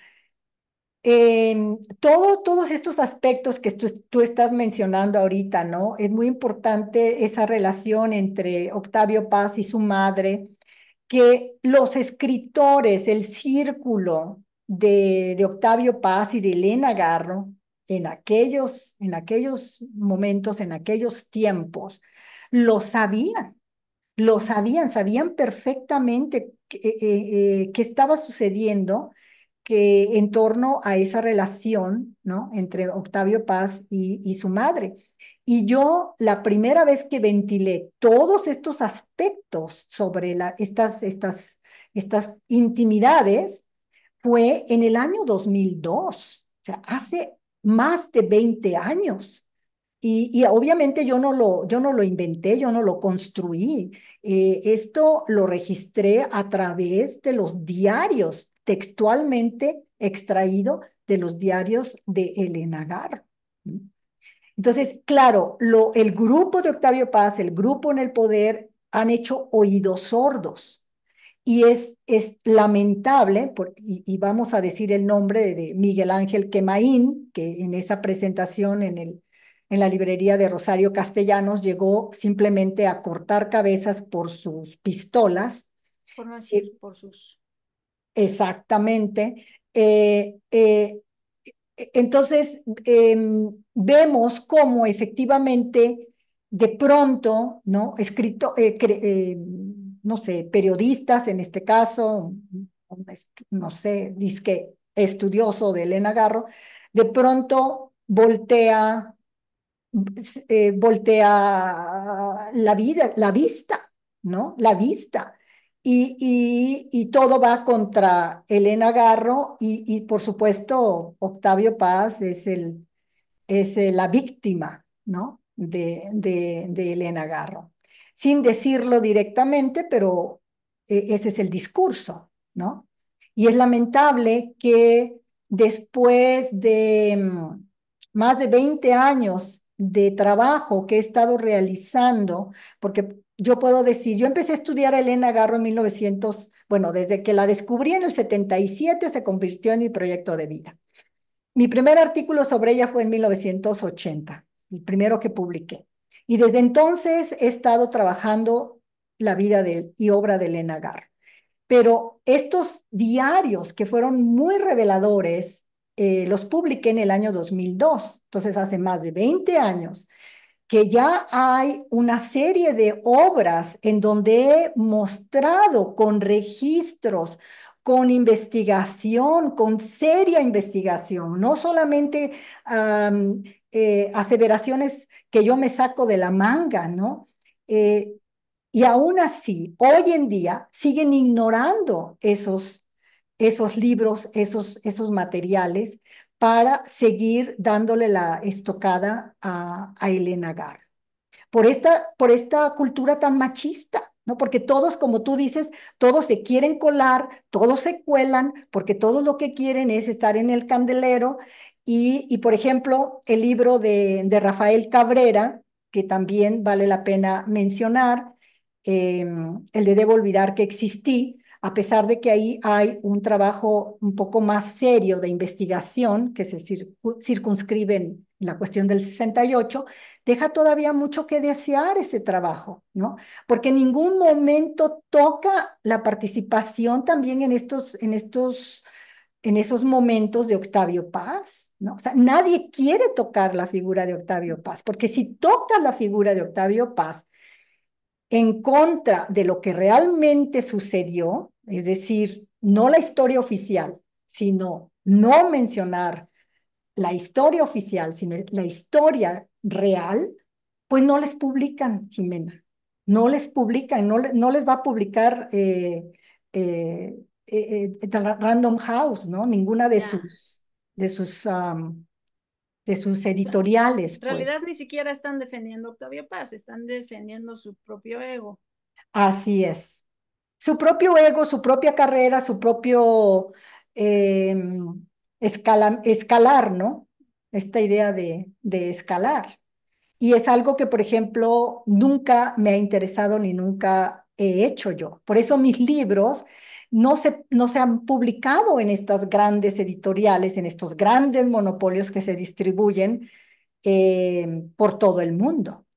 em, todo, todos estos aspectos que tú, estás mencionando ahorita, ¿no? Es muy importante esa relación entre Octavio Paz y su madre, que los escritores, el círculo de Octavio Paz y de Elena Garro, en aquellos, en aquellos momentos, en aquellos tiempos, lo sabían, lo sabían, sabían perfectamente eh, eh, eh, qué estaba sucediendo que en torno a esa relación ¿no? entre Octavio Paz y, su madre. Y yo la primera vez que ventilé todos estos aspectos sobre estas, estas, estas intimidades fue en el año 2002, o sea, hace más de 20 años. Y, obviamente yo no, lo, yo no lo inventé, yo no lo construí. Eh, esto lo registré a través de los diarios, textualmente extraído de los diarios de Elena Garro. Entonces, claro, el grupo de Octavio Paz, el grupo en el poder, han hecho oídos sordos y es, es lamentable, y, vamos a decir el nombre de, Miguel Ángel Quemaín, que en esa presentación en, el, en la librería de Rosario Castellanos llegó simplemente a cortar cabezas por sus pistolas. Por no eh, decir, por sus... Exactamente. Eh, eh, entonces, em, vemos cómo efectivamente, de pronto, ¿no? Escrito, em, no sé, periodistas en este caso, no sé, disque estudioso de Elena Garro, de pronto voltea, eh, voltea la vida, la vista, ¿no? La vista. Y, todo va contra Elena Garro y, por supuesto Octavio Paz es, el, es la víctima ¿no? de, de Elena Garro sin decirlo directamente, pero e, ese es el discurso, ¿no? Y es lamentable que después de mm, más de 20 años de trabajo que he estado realizando, porque yo puedo decir, yo empecé a estudiar a Elena Garro en 1900, bueno, desde que la descubrí en el 77 se convirtió en mi proyecto de vida. Mi primer artículo sobre ella fue en 1980, el primero que publiqué. Y desde entonces he estado trabajando la vida y obra de Elena Gar. Pero estos diarios que fueron muy reveladores, eh, los publiqué en el año 2002, entonces hace más de 20 años, que ya hay una serie de obras en donde he mostrado con registros, con investigación, con seria investigación, no solamente eh, aseveraciones que yo me saco de la manga, ¿no? Eh, y aún así, hoy en día siguen ignorando esos, esos libros, esos, esos materiales para seguir dándole la estocada a, a Elena Gar. Por esta, por esta cultura tan machista, ¿no? Porque todos, como tú dices, todos se quieren colar, todos se cuelan, porque todos lo que quieren es estar en el candelero y, por ejemplo, el libro de, Rafael Cabrera, que también vale la pena mencionar, eh, el de Debo olvidar que existí, a pesar de que ahí hay un trabajo un poco más serio de investigación que se circunscribe en la cuestión del 68, deja todavía mucho que desear ese trabajo, ¿no? Porque en ningún momento toca la participación también en estos, en estos, en esos momentos de Octavio Paz, o sea, nadie quiere tocar la figura de Octavio mm. Paz, porque si toca la figura de Octavio Paz en contra de lo que realmente sucedió, es decir, no la historia oficial, sino no mencionar la historia oficial, sino la historia real, pues no les publican, Jimena. No les publican, no, no les va a publicar eh, eh, eh, Random House, ¿no? Ninguna de sus de sus, de sus editoriales. En pues. realidad ni siquiera están defendiendo Octavio Paz, están defendiendo su propio ego. Así es. Su propio ego, su propia carrera, su propio em, escalar, ¿no? Esta idea de, de escalar. Y es algo que, por ejemplo, nunca me ha interesado ni nunca he hecho yo. Por eso mis libros no se, no se han publicado en estas grandes editoriales, en estos grandes monopolios que se distribuyen eh, por todo el mundo.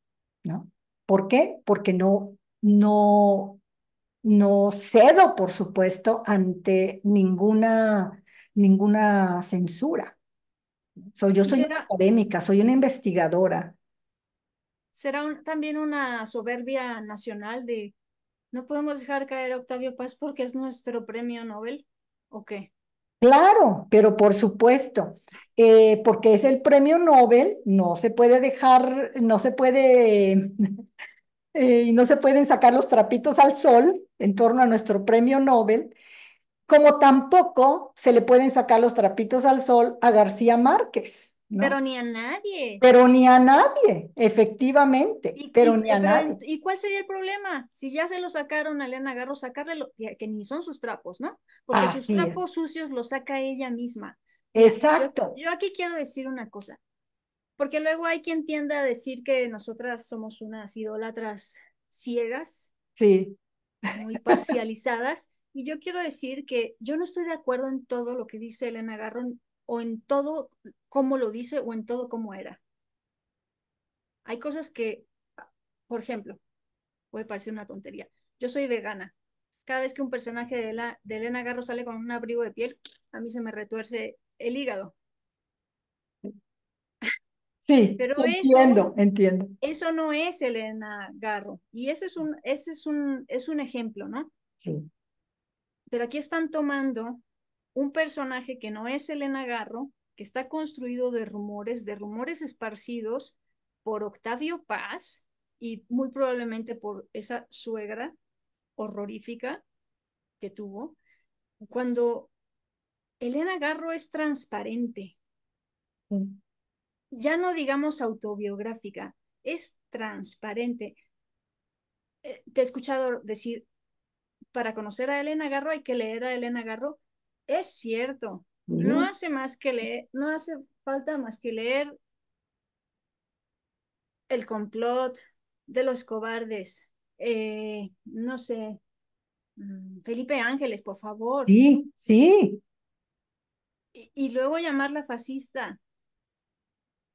¿no? ¿Por qué? Porque no, no, no cedo, por supuesto, ante ninguna, ninguna censura. soy yo soy una académica, soy una investigadora será también una soberbia nacional de no podemos dejar caer a Octavio Paz porque es nuestro premio Nobel, ¿o qué? Claro, pero por supuesto, eh, porque es el premio Nobel, no se puede dejar, no se puede, eh, no se pueden sacar los trapitos al sol en torno a nuestro premio Nobel, como tampoco se le pueden sacar los trapitos al sol a García Márquez. Pero ni a nadie. Pero ni a nadie, efectivamente. pero ni a nadie. ¿Y cuál sería el problema? Si ya se lo sacaron a Elena Garro, sacarle lo, que, ni son sus trapos, ¿no? Porque sus trapos sucios los saca ella misma. Exacto. Yo, aquí quiero decir una cosa, porque luego hay quien tienda a decir que nosotras somos unas idólatras ciegas. Sí. Muy parcializadas. y yo quiero decir que yo no estoy de acuerdo en todo lo que dice Elena Garro o en todo como lo dice o en todo como era. Hay cosas que, ah, por ejemplo, puede parecer una tontería. Yo soy vegana. Cada vez que un personaje de, la, de Elena Garro sale con un abrigo de piel, a mí se me retuerce el hígado. Sí, pero entiendo, eso, entiendo. Eso no es Elena Garro. Y ese es un, ese es un, es un ejemplo, ¿no? Sí. Pero aquí están tomando un personaje que no es Elena Garro, que está construido de rumores, de rumores esparcidos por Octavio Paz y muy probablemente por esa suegra horrorífica que tuvo, cuando Elena Garro es transparente. Mm. Ya no digamos autobiográfica, es transparente. Eh, te he escuchado decir, para conocer a Elena Garro hay que leer a Elena Garro es cierto. No hace más que leer, no hace falta más que leer el complot de los cobardes. Eh, no sé. Mm, Felipe Ángeles, por favor. Sí, sí. Y, luego llamarla fascista.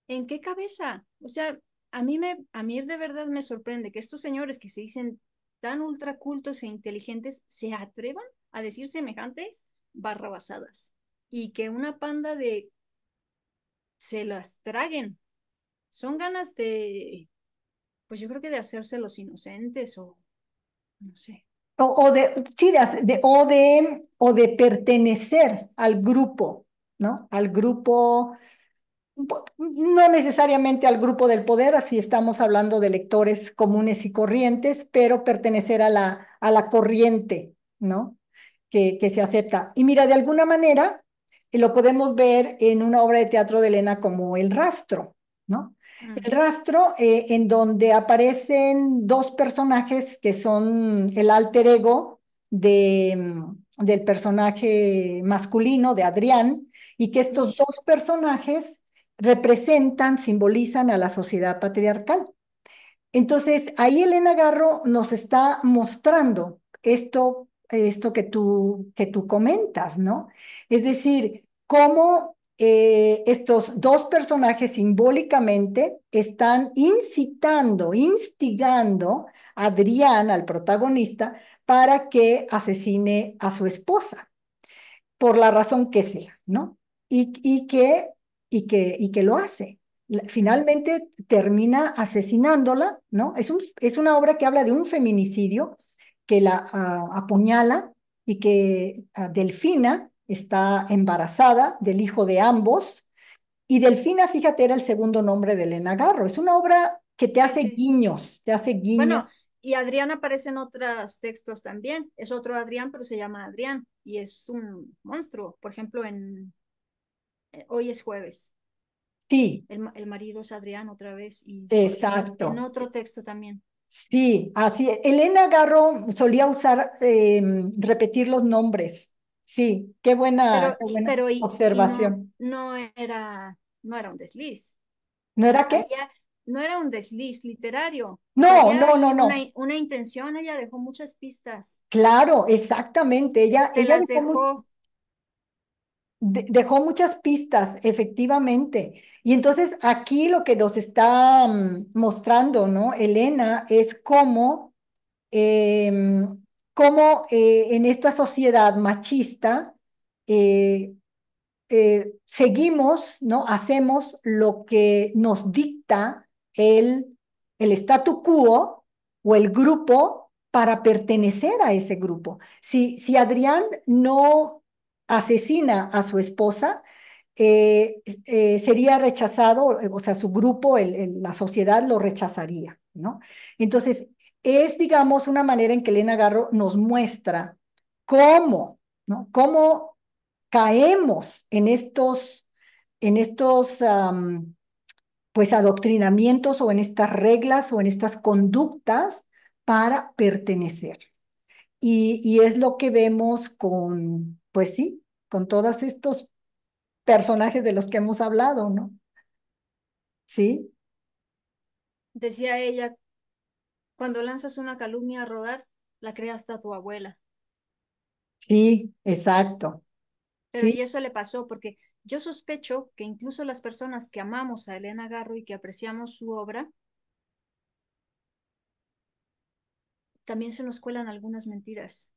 ¿En qué cabeza? O sea, a mí, me, a mí de verdad me sorprende que estos señores que se dicen tan ultracultos e inteligentes se atrevan a decir semejantes barrabasadas y que una panda de se las traguen. Son ganas de, pues yo creo que de hacerse los inocentes o no sé. O, de, sí, de, de, o, de, o de pertenecer al grupo, ¿no? Al grupo, no necesariamente al grupo del poder, así estamos hablando de lectores comunes y corrientes, pero pertenecer a la, a la corriente, ¿no? que, se acepta. Y mira, de alguna manera eh, lo podemos ver en una obra de teatro de Elena como El rastro, ¿no? El rastro eh, en donde aparecen dos personajes que son el alter ego de, mm, del personaje masculino de Adrián y que estos dos personajes representan, simbolizan a la sociedad patriarcal. Entonces, ahí Elena Garro nos está mostrando esto esto que tú, que tú comentas, ¿no? Es decir, cómo eh, estos dos personajes simbólicamente están incitando, instigando a Adrián, al protagonista, para que asesine a su esposa, por la razón que sea, ¿no? Y, y que, y, que, y que lo hace. Finalmente termina asesinándola, ¿no? Es, un, es una obra que habla de un feminicidio, que la apuñala y que Delfina está embarazada del hijo de ambos. Y Delfina, fíjate, era el segundo nombre de Elena Garro. Es una obra que te hace guiños, te hace guiños. Bueno, y Adrián aparece en otros textos también. Es otro Adrián, pero se llama Adrián y es un monstruo. Por ejemplo, en eh, hoy es jueves. Sí. El, marido es Adrián otra vez. Y, Exacto. en otro texto también. Sí, así. Elena Garro solía usar, em, repetir los nombres. Sí, qué buena, observación. no, era, no era un desliz. ¿No era qué? no era un desliz literario. No, no, no, no. Una, intención, ella dejó muchas pistas. Claro, exactamente. Ella, dejó dejó muchas pistas, efectivamente. Y entonces aquí lo que nos está mm, mostrando, ¿no? Elena, es cómo, em, eh, en esta sociedad machista eh, eh, seguimos, ¿no? Hacemos lo que nos dicta el, el statu quo o el grupo para pertenecer a ese grupo. Si, si Adrián no asesina a su esposa, eh, eh, sería rechazado, eh, o sea, su grupo, la sociedad lo rechazaría, ¿no? Entonces, es, digamos, una manera en que Elena Garro nos muestra cómo, ¿no? Cómo caemos en estos, en estos, pues, adoctrinamientos o en estas reglas o en estas conductas para pertenecer. Y, y es lo que vemos con, pues sí, con todos estos personajes de los que hemos hablado, ¿no? Sí. Decía ella, cuando lanzas una calumnia a rodar, la crea hasta tu abuela. Sí, exacto. Pero y eso le pasó porque yo sospecho que incluso las personas que amamos a Elena Garro y que apreciamos su obra, también se nos cuelan algunas mentiras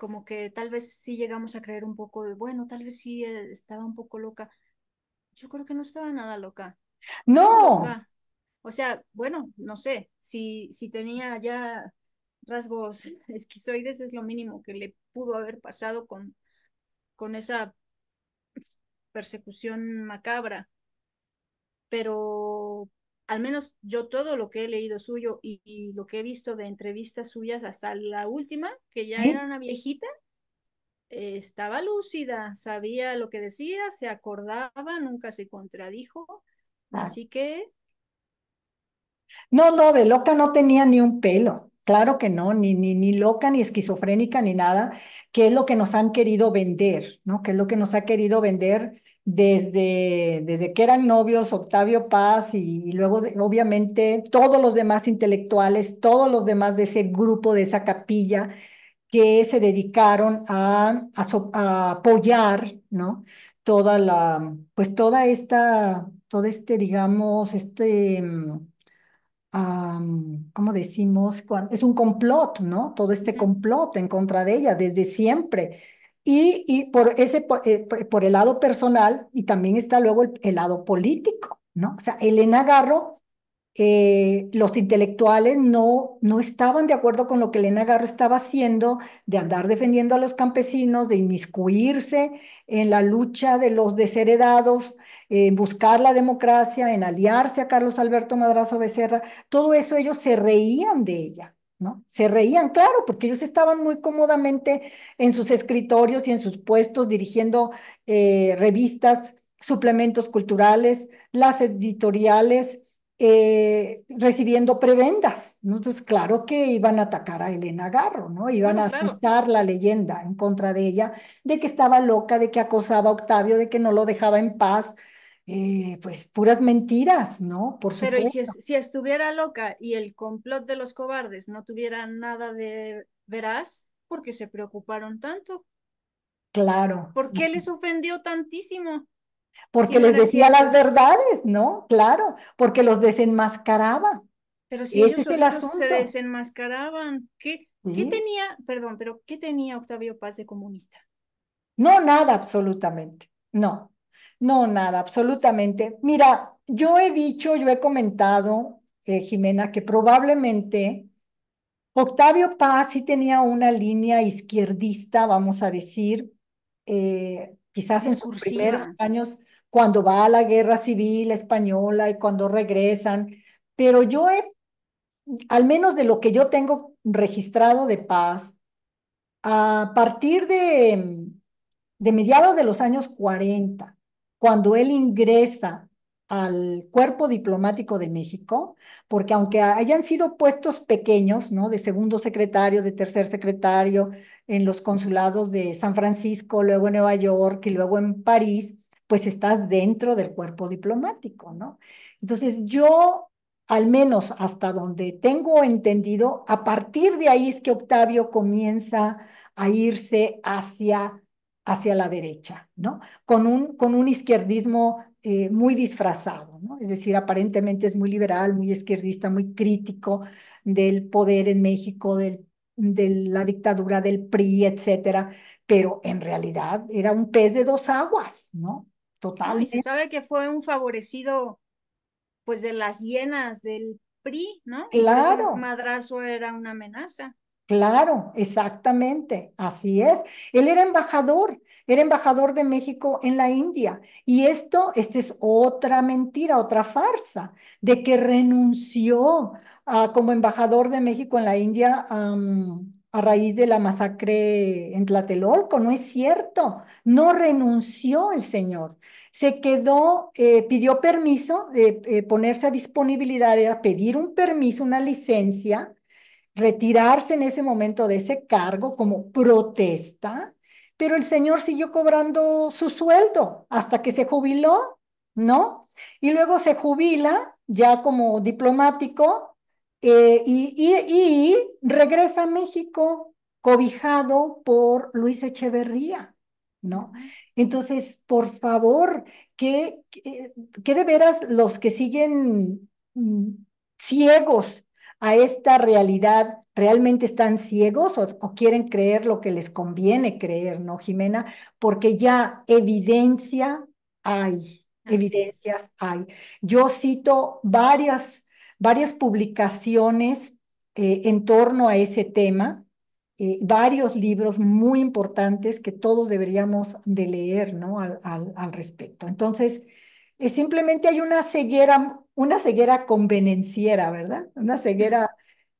como que tal vez sí llegamos a creer un poco de, bueno, tal vez sí eh, estaba un poco loca. Yo creo que no estaba nada loca. No. O sea, bueno, no sé, si, si tenía ya rasgos esquizoides es lo mínimo que le pudo haber pasado con, con esa persecución macabra. Pero al menos yo todo lo que he leído suyo y, lo que he visto de entrevistas suyas hasta la última, que ya era una viejita, estaba lúcida, sabía lo que decía, se acordaba, nunca se contradijo. Ah. Así que... No, no, de loca no tenía ni un pelo. Claro que no, ni, ni, ni loca, ni esquizofrénica, ni nada, que es lo que nos han querido vender, ¿no? Que es lo que nos ha querido vender desde, desde que eran novios Octavio Paz y, luego obviamente todos los demás intelectuales, todos los demás de ese grupo, de esa capilla que se dedicaron a, apoyar, ¿no? Toda la, pues toda esta, todo este, digamos, este, mm, ¿cómo decimos? Es un complot, ¿no? Todo este complot en contra de ella desde siempre y, por, ese, eh, por el lado personal, y también está luego el, lado político, ¿no? O sea, Elena Garro, eh, los intelectuales no, no estaban de acuerdo con lo que Elena Garro estaba haciendo, de andar defendiendo a los campesinos, de inmiscuirse en la lucha de los desheredados, en buscar la democracia, en aliarse a Carlos Alberto Madrazo Becerra. Todo eso ellos se reían de ella. Se reían, claro, porque ellos estaban muy cómodamente en sus escritorios y en sus puestos dirigiendo eh, revistas, suplementos culturales, las editoriales, eh, recibiendo prebendas. Entonces, claro que iban a atacar a Elena Garro, ¿no? Iban a asustar la leyenda en contra de ella, de que estaba loca, de que acosaba a Octavio, de que no lo dejaba en paz, eh, pues puras mentiras, ¿no? Por supuesto. Pero si, estuviera loca y el complot de los cobardes no tuviera nada de veraz, ¿por qué se preocuparon tanto? Claro. ¿Por qué les ofendió tantísimo? Porque les decía las verdades, ¿no? Claro, porque los desenmascaraba. Pero si ellos se desenmascaraban, ¿qué, ¿qué tenía, perdón, pero qué tenía Octavio Paz de comunista? No, nada absolutamente, no. No, nada, absolutamente. Mira, yo he dicho, yo he comentado, eh, Jimena, que probablemente Octavio Paz sí tenía una línea izquierdista, vamos a decir, eh, quizás en sus primeros años, cuando va a la guerra civil española y cuando regresan, pero yo he, al menos de lo que yo tengo registrado de Paz, a partir de, de mediados de los años 40, cuando él ingresa al cuerpo diplomático de México, porque aunque hayan sido puestos pequeños, ¿no? De segundo secretario, de tercer secretario, en los consulados de San Francisco, luego en Nueva York y luego en París, pues estás dentro del cuerpo diplomático, ¿no? Entonces yo, al menos hasta donde tengo entendido, a partir de ahí es que Octavio comienza a irse hacia hacia la derecha, ¿no? Con un, con un izquierdismo eh, muy disfrazado, ¿no? Es decir, aparentemente es muy liberal, muy izquierdista, muy crítico del poder en México, del, de la dictadura del PRI, etcétera, pero en realidad era un pez de dos aguas, ¿no? Total. Y se sabe que fue un favorecido, pues, de las hienas del PRI, ¿no? Claro. Madrazo era una amenaza. Claro, exactamente, así es. Él era embajador, era embajador de México en la India. Y esto, esta es otra mentira, otra farsa, de que renunció como embajador de México en la India a raíz de la masacre en Tlatelolco. No es cierto, no renunció el señor. Se quedó, eh, pidió permiso, de eh, eh, ponerse a disponibilidad era pedir un permiso, una licencia retirarse en ese momento de ese cargo como protesta, pero el señor siguió cobrando su sueldo hasta que se jubiló, ¿no? Y luego se jubila ya como diplomático eh, y, regresa a México cobijado por Luis Echeverría. ¿no? Entonces, por favor, que, que, de veras los que siguen mm, ciegos a esta realidad, realmente están ciegos o, quieren creer lo que les conviene creer, ¿no, Jimena? Porque ya evidencia hay, evidencias hay. Yo cito varias, varias publicaciones eh, en torno a ese tema, eh, varios libros muy importantes que todos deberíamos de leer, ¿no? Al, al, respecto. Entonces, eh, simplemente hay una ceguera una ceguera convenenciera, ¿verdad? Una ceguera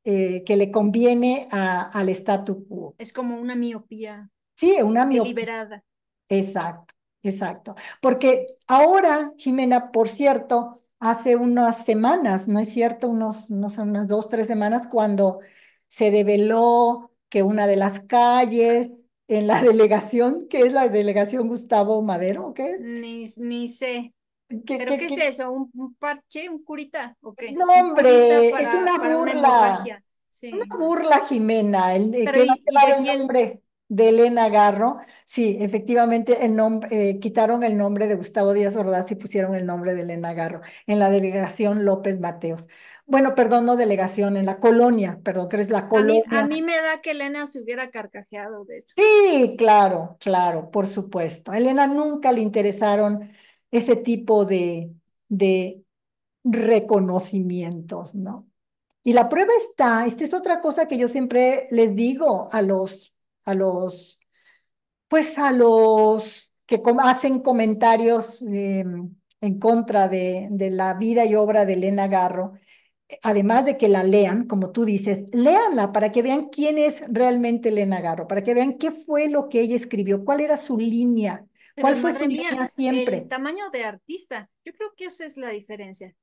eh, que le conviene al statu quo. Es como una miopía. Sí, una miopía. Deliberada. Exacto, exacto. Porque ahora, Jimena, por cierto, hace unas semanas, ¿no es cierto? Unos, no sé, unas dos, tres semanas, cuando se develó que una de las calles en la delegación, que es la delegación Gustavo Madero, ¿qué es? ni sé. ¿Qué, ¿Pero qué, es eso? ¿Un, parche? ¿Un curita? Okay. No, es una burla. una burla, Jimena. El, eh, nombre de Elena Garro. Sí, efectivamente, eh, quitaron el nombre de Gustavo Díaz Ordaz y pusieron el nombre de Elena Garro en la delegación López Mateos. Bueno, perdón, no delegación, en la colonia, perdón, que es la colonia. A mí, a mí, me da que Elena se hubiera carcajeado de eso. Sí, claro, claro, por supuesto. A Elena nunca le interesaron ese tipo de, reconocimientos, ¿no? Y la prueba está, esta es otra cosa que yo siempre les digo a los, a los, pues a los que hacen comentarios em, en contra de, de la vida y obra de Elena Garro, además de que la lean, como tú dices, léanla para que vean quién es realmente Elena Garro, para que vean qué fue lo que ella escribió, cuál era su línea, ¿Cuál fue su eh, siempre? El tamaño de artista. Yo creo que esa es la diferencia.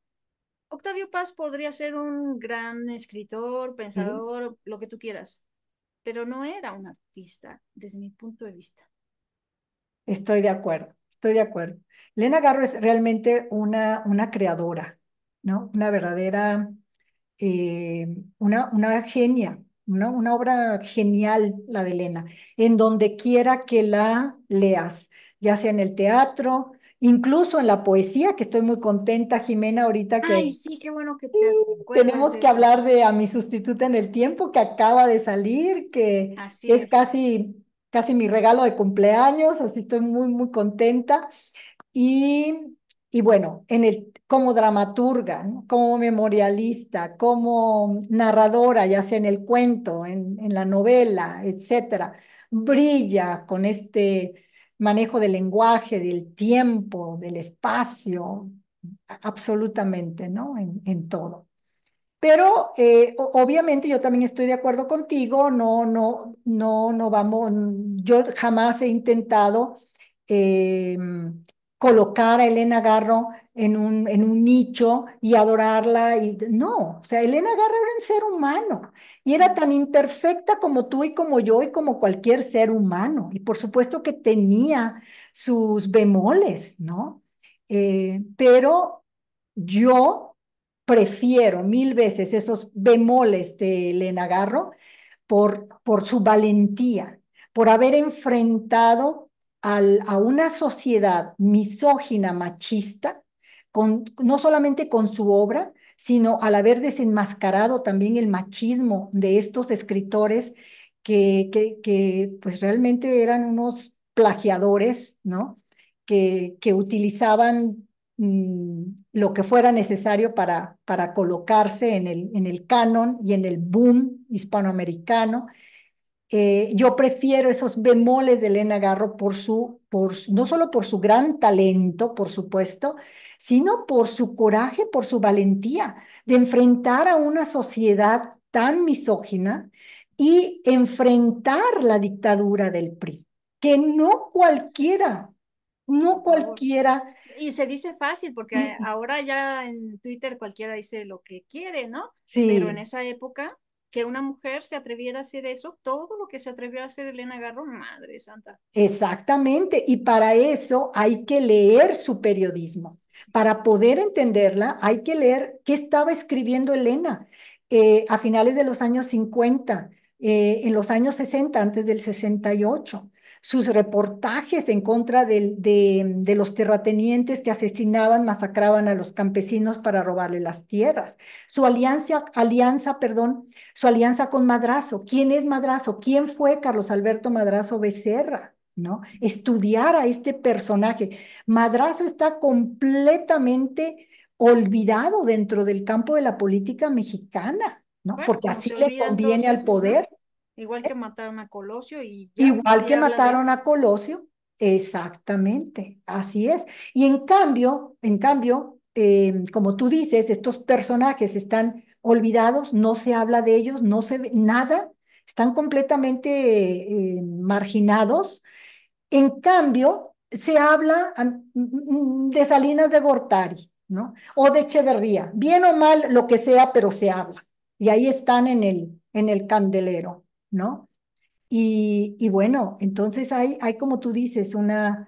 Octavio Paz podría ser un gran escritor, pensador, lo que tú quieras, pero no era un artista desde mi punto de vista. Estoy de acuerdo, estoy de acuerdo. Lena Garro es realmente una, una creadora, ¿no? Una verdadera, eh, una, una genia, Una obra genial la de Lena, en donde quiera que la leas ya sea en el teatro, incluso en la poesía, que estoy muy contenta, Jimena, ahorita que... Ay, sí, bueno que te Tenemos que hablar de A mi sustituta en el tiempo, que acaba de salir, que es, casi casi mi regalo de cumpleaños, así estoy muy, muy contenta. Y, bueno, en el, como dramaturga, como memorialista, como narradora, ya sea en el cuento, en, en la novela, etcétera, brilla con este manejo del lenguaje, del tiempo, del espacio, absolutamente, ¿no? En, todo. Pero eh, obviamente yo también estoy de acuerdo contigo, no, no, no, no vamos, yo jamás he intentado eh, colocar a Elena Garro en un, en un nicho y adorarla. Y, no, o sea, Elena Garro era un ser humano y era tan imperfecta como tú y como yo y como cualquier ser humano. Y por supuesto que tenía sus bemoles, ¿no? Eh, pero yo prefiero mil veces esos bemoles de Elena Garro por, por su valentía, por haber enfrentado a una sociedad misógina, machista, no solamente con su obra, sino al haber desenmascarado también el machismo de estos escritores que, pues realmente eran unos plagiadores, ¿no? Que, utilizaban mm, lo que fuera necesario para, colocarse en el canon y en el boom hispanoamericano. Eh, yo prefiero esos bemoles de Elena Garro por su, por, no solo por su gran talento, por supuesto, sino por su coraje, por su valentía de enfrentar a una sociedad tan misógina y enfrentar la dictadura del PRI, que no cualquiera, no cualquiera. Y se dice fácil, porque mm. ahora ya en Twitter cualquiera dice lo que quiere, ¿no? Sí. Pero en esa época que una mujer se atreviera a hacer eso, todo lo que se atrevió a hacer Elena Garro madre santa. Exactamente, y para eso hay que leer su periodismo. Para poder entenderla, hay que leer qué estaba escribiendo Elena eh, a finales de los años 50, eh, en los años 60, antes del 68 sus reportajes en contra de, de, los terratenientes que asesinaban, masacraban a los campesinos para robarle las tierras. Su alianza, alianza, perdón, su alianza con Madrazo. ¿Quién es Madrazo? ¿Quién fue Carlos Alberto Madrazo Becerra? ¿No? Estudiar a este personaje. Madrazo está completamente olvidado dentro del campo de la política mexicana, ¿no? Porque pues así le conviene al poder. Igual que mataron a Colosio y... Igual que mataron a Colosio, exactamente, así es. Y en cambio, en cambio, eh, como tú dices, estos personajes están olvidados, no se habla de ellos, no se ve nada, están completamente eh, marginados. En cambio, se habla mm, mm, de Salinas de Gortari, ¿no? O de Echeverría, bien o mal, lo que sea, pero se habla. Y ahí están en el, en el candelero. ¿no? Y, bueno, entonces hay, como tú dices, una,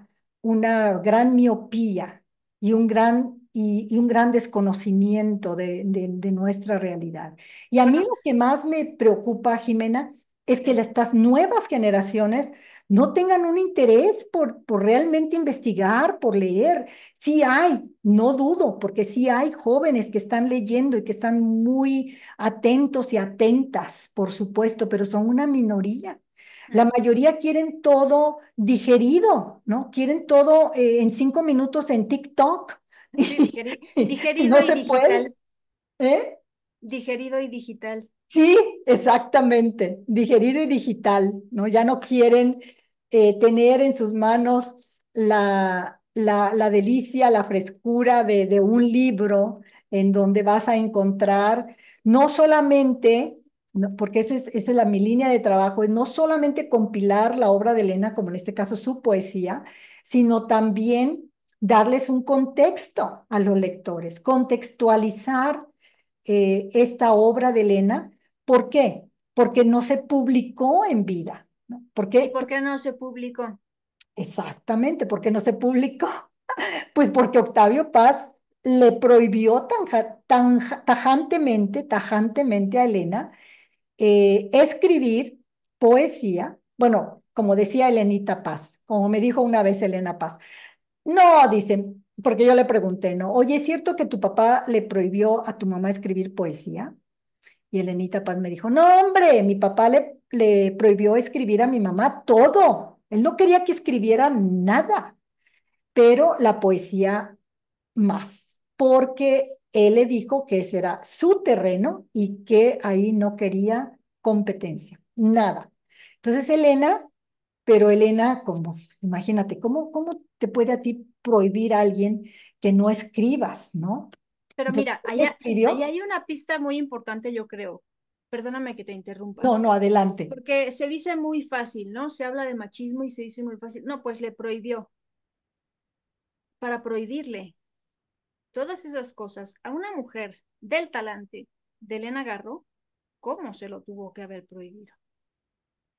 gran miopía y un gran, y, un gran desconocimiento de, de nuestra realidad. Y a mí lo que más me preocupa, Jimena, es que estas nuevas generaciones no tengan un interés por, por realmente investigar, por leer. Sí hay, no dudo, porque sí hay jóvenes que están leyendo y que están muy atentos y atentas, por supuesto, pero son una minoría. La mayoría quieren todo digerido, ¿no? Quieren todo eh, en cinco minutos en TikTok. Digerido, y digital. ¿Eh? Digerido y digital. Sí, exactamente, digerido y digital, ¿no? Ya no quieren eh, tener en sus manos la, delicia, la frescura de, un libro en donde vas a encontrar no solamente, porque esa es, la, mi línea de trabajo, es no solamente compilar la obra de Elena, como en este caso su poesía, sino también darles un contexto a los lectores, contextualizar eh, esta obra de Elena. ¿Por qué? Porque no se publicó en vida. ¿Por qué? no se publicó? Exactamente, ¿por qué no se publicó? Pues porque Octavio Paz le prohibió tan tajantemente, tajantemente a Elena eh, escribir poesía, bueno, como decía Elenita Paz, como me dijo una vez Elena Paz, no, dicen, porque yo le pregunté, ¿no? Oye, ¿es cierto que tu papá le prohibió a tu mamá escribir poesía? Y Elenita Paz me dijo, no, hombre, mi papá le le prohibió escribir a mi mamá todo. Él no quería que escribiera nada, pero la poesía más, porque él le dijo que ese era su terreno y que ahí no quería competencia, nada. Entonces Elena, pero Elena, como, imagínate, ¿cómo, cómo te puede a ti prohibir a alguien que no escribas, no? Pero mira, ahí hay una pista muy importante, yo creo. Perdóname que te interrumpa. No, no, adelante. Porque se dice muy fácil, ¿no? Se habla de machismo y se dice muy fácil. No, pues le prohibió. Para prohibirle todas esas cosas a una mujer del talante de Elena Garro, ¿cómo se lo tuvo que haber prohibido?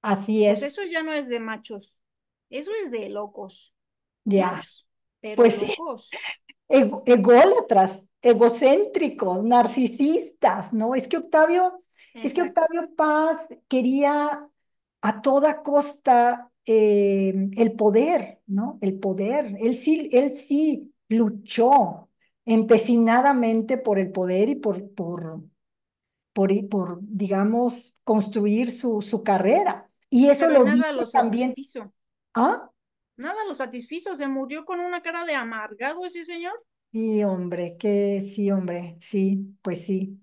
Así es. eso ya no es de machos, eso es de locos. Ya. pero pues locos. ególatras, egocéntricos, narcisistas, ¿no? Es que Octavio es que Octavio Paz quería a toda costa eh, el poder, ¿no? El poder. Él sí, él sí luchó empecinadamente por el poder y por, por, por, digamos, construir su, su carrera. Y eso lo nada también. Satisfizo. ¿Ah? Nada lo satisfizo, se murió con una cara de amargado ese señor. Sí, hombre, que sí, hombre, sí, pues sí.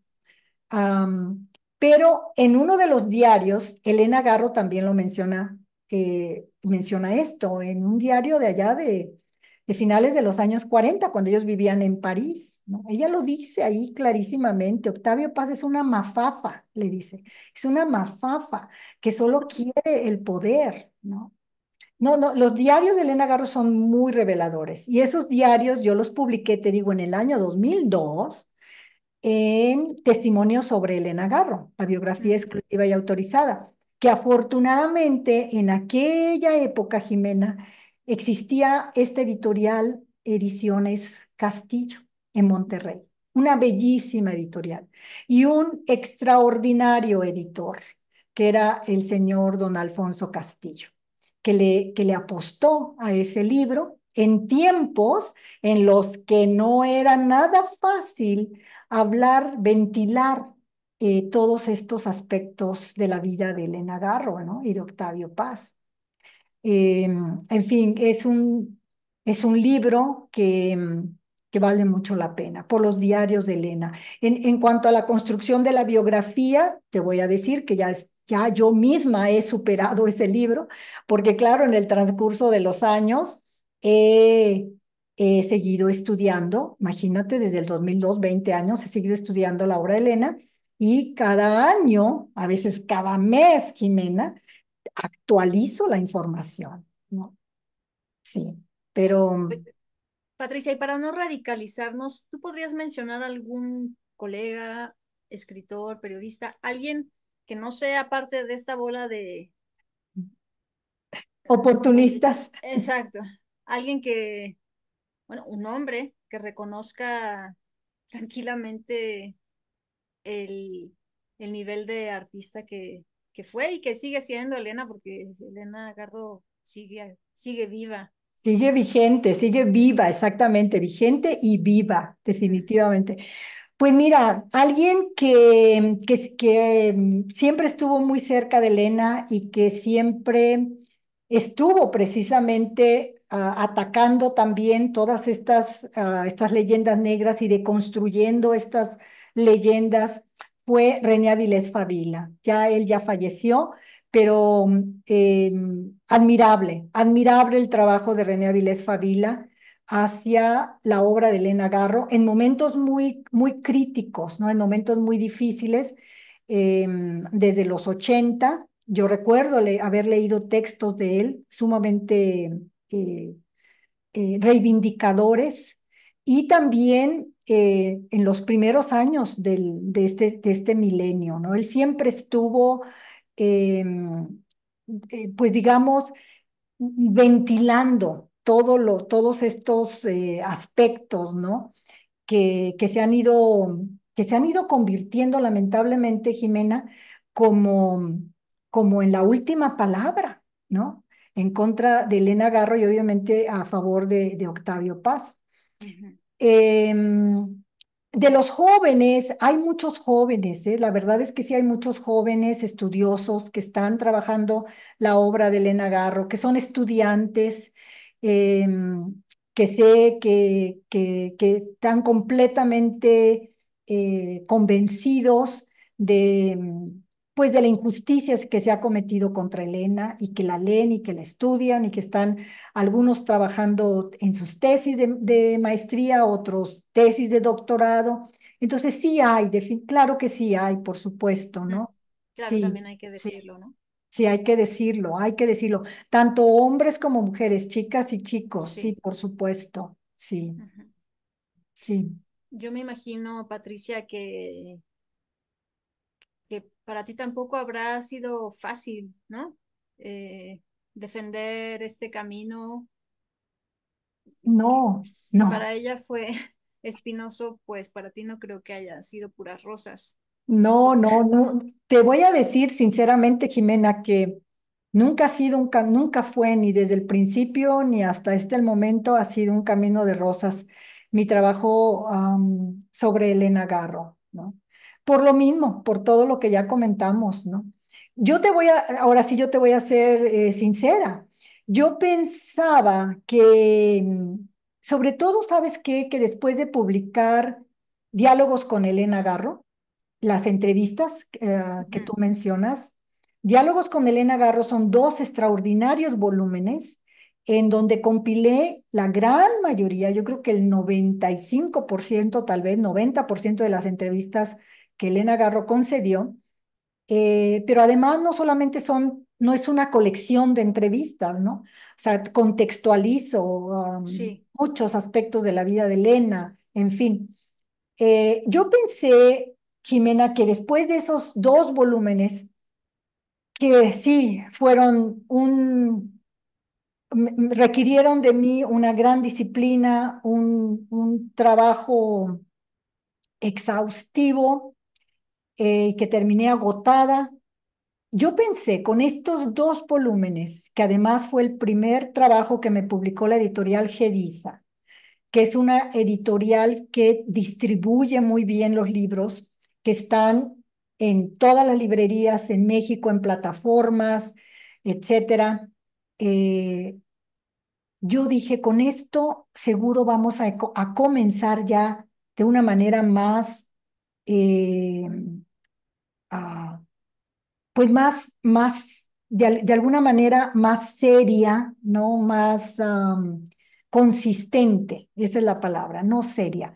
Pero en uno de los diarios, Elena Garro también lo menciona, eh, menciona esto, en un diario de allá de, finales de los años 40, cuando ellos vivían en París. ¿no? Ella lo dice ahí clarísimamente, Octavio Paz es una mafafa, le dice, es una mafafa que solo quiere el poder, ¿no? No, no, los diarios de Elena Garro son muy reveladores y esos diarios yo los publiqué, te digo, en el año 2002 en Testimonio sobre Elena Garro, la biografía exclusiva y autorizada, que afortunadamente en aquella época, Jimena, existía esta editorial Ediciones Castillo en Monterrey, una bellísima editorial y un extraordinario editor, que era el señor don Alfonso Castillo, que le, que le apostó a ese libro en tiempos en los que no era nada fácil hablar, ventilar eh, todos estos aspectos de la vida de Elena Garro ¿no? y de Octavio Paz. Em, en fin, es un, es un libro que, que, vale mucho la pena, por los diarios de Elena. En, cuanto a la construcción de la biografía, te voy a decir que ya, ya yo misma he superado ese libro, porque claro, en el transcurso de los años, he, seguido estudiando, imagínate, desde el 2002, 20 años, he seguido estudiando la obra Elena y cada año, a veces cada mes, Jimena, actualizo la información, ¿no? Sí, pero... Patricia, y para no radicalizarnos, ¿tú podrías mencionar algún colega, escritor, periodista, alguien que no sea parte de esta bola de... Oportunistas. Exacto alguien que, bueno, un hombre que reconozca tranquilamente el, nivel de artista que, que, fue y que sigue siendo Elena, porque Elena Agarro sigue, sigue viva. Sigue vigente, sigue viva, exactamente, vigente y viva, definitivamente. Pues mira, alguien que, que mm, siempre estuvo muy cerca de Elena y que siempre estuvo precisamente Ah, atacando también todas estas, ah, estas leyendas negras y deconstruyendo estas leyendas fue René Avilés Favila. Ya él ya falleció, pero mm, em, admirable, admirable el trabajo de René Avilés Favila hacia la obra de Elena Garro en momentos muy, muy críticos, ¿no? en momentos muy difíciles, em, desde los 80. Yo recuerdo haber leído textos de él sumamente eh, eh, reivindicadores y también eh, en los primeros años de, este, de este milenio, ¿no? Él siempre estuvo, pues digamos, ventilando todo lo, todos estos aspectos, ¿no? Que, que, se han ido, que se han ido convirtiendo lamentablemente, Jimena, como, como en la última palabra, ¿no? en contra de Elena Garro y obviamente a favor de, Octavio Paz. Em, de los jóvenes, hay muchos jóvenes, ¿eh? la verdad es que sí hay muchos jóvenes estudiosos que están trabajando la obra de Elena Garro, que son estudiantes, em, que sé que, que, están completamente eh, convencidos de, pues de la injusticia que se ha cometido contra Elena y que la leen y que la estudian y que están algunos trabajando en sus tesis de, maestría, otros tesis de doctorado. Entonces sí hay, claro que sí hay, por supuesto, ¿no? Claro, sí, también hay que decirlo, ¿no? Sí, hay que decirlo, hay que decirlo. Tanto hombres como mujeres, chicas y chicos, sí, por supuesto, sí. Sí. Yo me imagino, Patricia, que para ti tampoco habrá sido fácil, ¿no? Eh, defender este camino. No, Para ella fue espinoso, pues para ti no creo que haya sido puras rosas. No, no, no. Te voy a decir sinceramente, Jimena, que nunca ha sido un nunca fue ni desde el principio ni hasta este momento ha sido un camino de rosas. Mi trabajo sobre Elena Garro, ¿no? Por lo mismo, por todo lo que ya comentamos, ¿no? Yo te voy a, ahora sí yo te voy a ser eh, sincera. Yo pensaba que, mm, sobre todo, ¿sabes qué? Que después de publicar diálogos con Elena Garro, las entrevistas eh, que tú mencionas, diálogos con Elena Garro son dos extraordinarios volúmenes en donde compilé la gran mayoría, yo creo que el 95%, tal vez 90% de las entrevistas que Elena Garro concedió, eh, pero además no solamente son, no es una colección de entrevistas, ¿no? O sea, contextualizo um, muchos aspectos de la vida de Elena, en fin. Eh, yo pensé, Jimena, que después de esos dos volúmenes, que sí fueron un requirieron de mí una gran disciplina, un, un trabajo exhaustivo, eh, que terminé agotada. Yo pensé con estos dos volúmenes, que además fue el primer trabajo que me publicó la editorial Gediza, que es una editorial que distribuye muy bien los libros que están en todas las librerías en México, en plataformas, etc. Eh, yo dije, con esto seguro vamos a, comenzar ya de una manera más eh, Ah, pues más, más de, alguna manera, más seria, ¿no? Más consistente, esa es la palabra, no seria,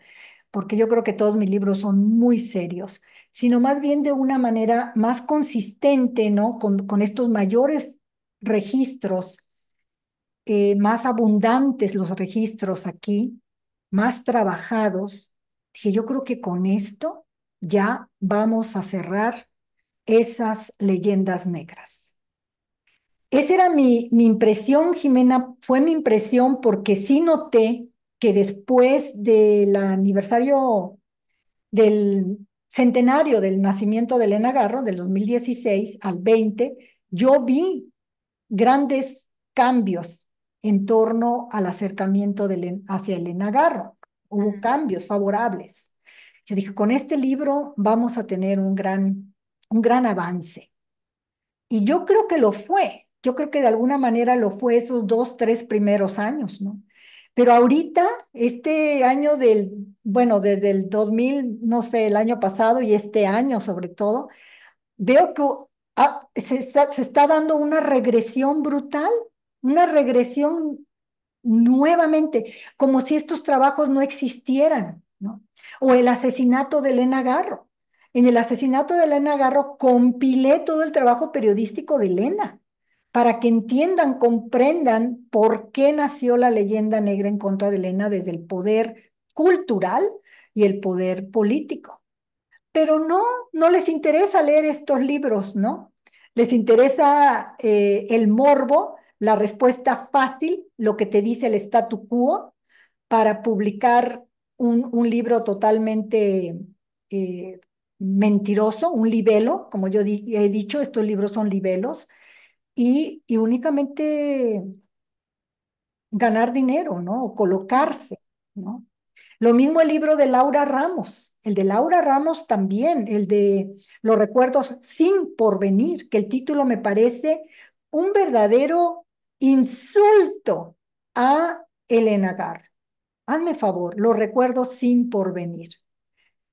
porque yo creo que todos mis libros son muy serios, sino más bien de una manera más consistente, ¿no? Con, con estos mayores registros, eh, más abundantes los registros aquí, más trabajados. Dije, yo creo que con esto ya vamos a cerrar esas leyendas negras. Esa era mi, impresión, Jimena, fue mi impresión porque sí noté que después del aniversario del centenario del nacimiento de Elena Garro, del 2016 al 20, yo vi grandes cambios en torno al acercamiento de, hacia Elena Garro. Hubo cambios favorables. Yo dije, con este libro vamos a tener un gran, un gran avance. Y yo creo que lo fue. Yo creo que de alguna manera lo fue esos dos, tres primeros años, ¿no? Pero ahorita, este año del, bueno, desde el 2000, no sé, el año pasado y este año sobre todo, veo que ah, se, está, dando una regresión brutal, una regresión nuevamente, como si estos trabajos no existieran o el asesinato de Elena Garro. En el asesinato de Elena Garro compilé todo el trabajo periodístico de Elena para que entiendan, comprendan por qué nació la leyenda negra en contra de Elena desde el poder cultural y el poder político. Pero no, no les interesa leer estos libros, ¿no? Les interesa eh, el morbo, la respuesta fácil, lo que te dice el statu quo, para publicar un, libro totalmente eh, mentiroso, un libelo, como yo he dicho, estos libros son libelos, y, únicamente ganar dinero, ¿no? O colocarse, ¿no? Lo mismo el libro de Laura Ramos, el de Laura Ramos también, el de Los recuerdos sin porvenir, que el título me parece un verdadero insulto a Elena Hazme favor, lo recuerdo sin porvenir.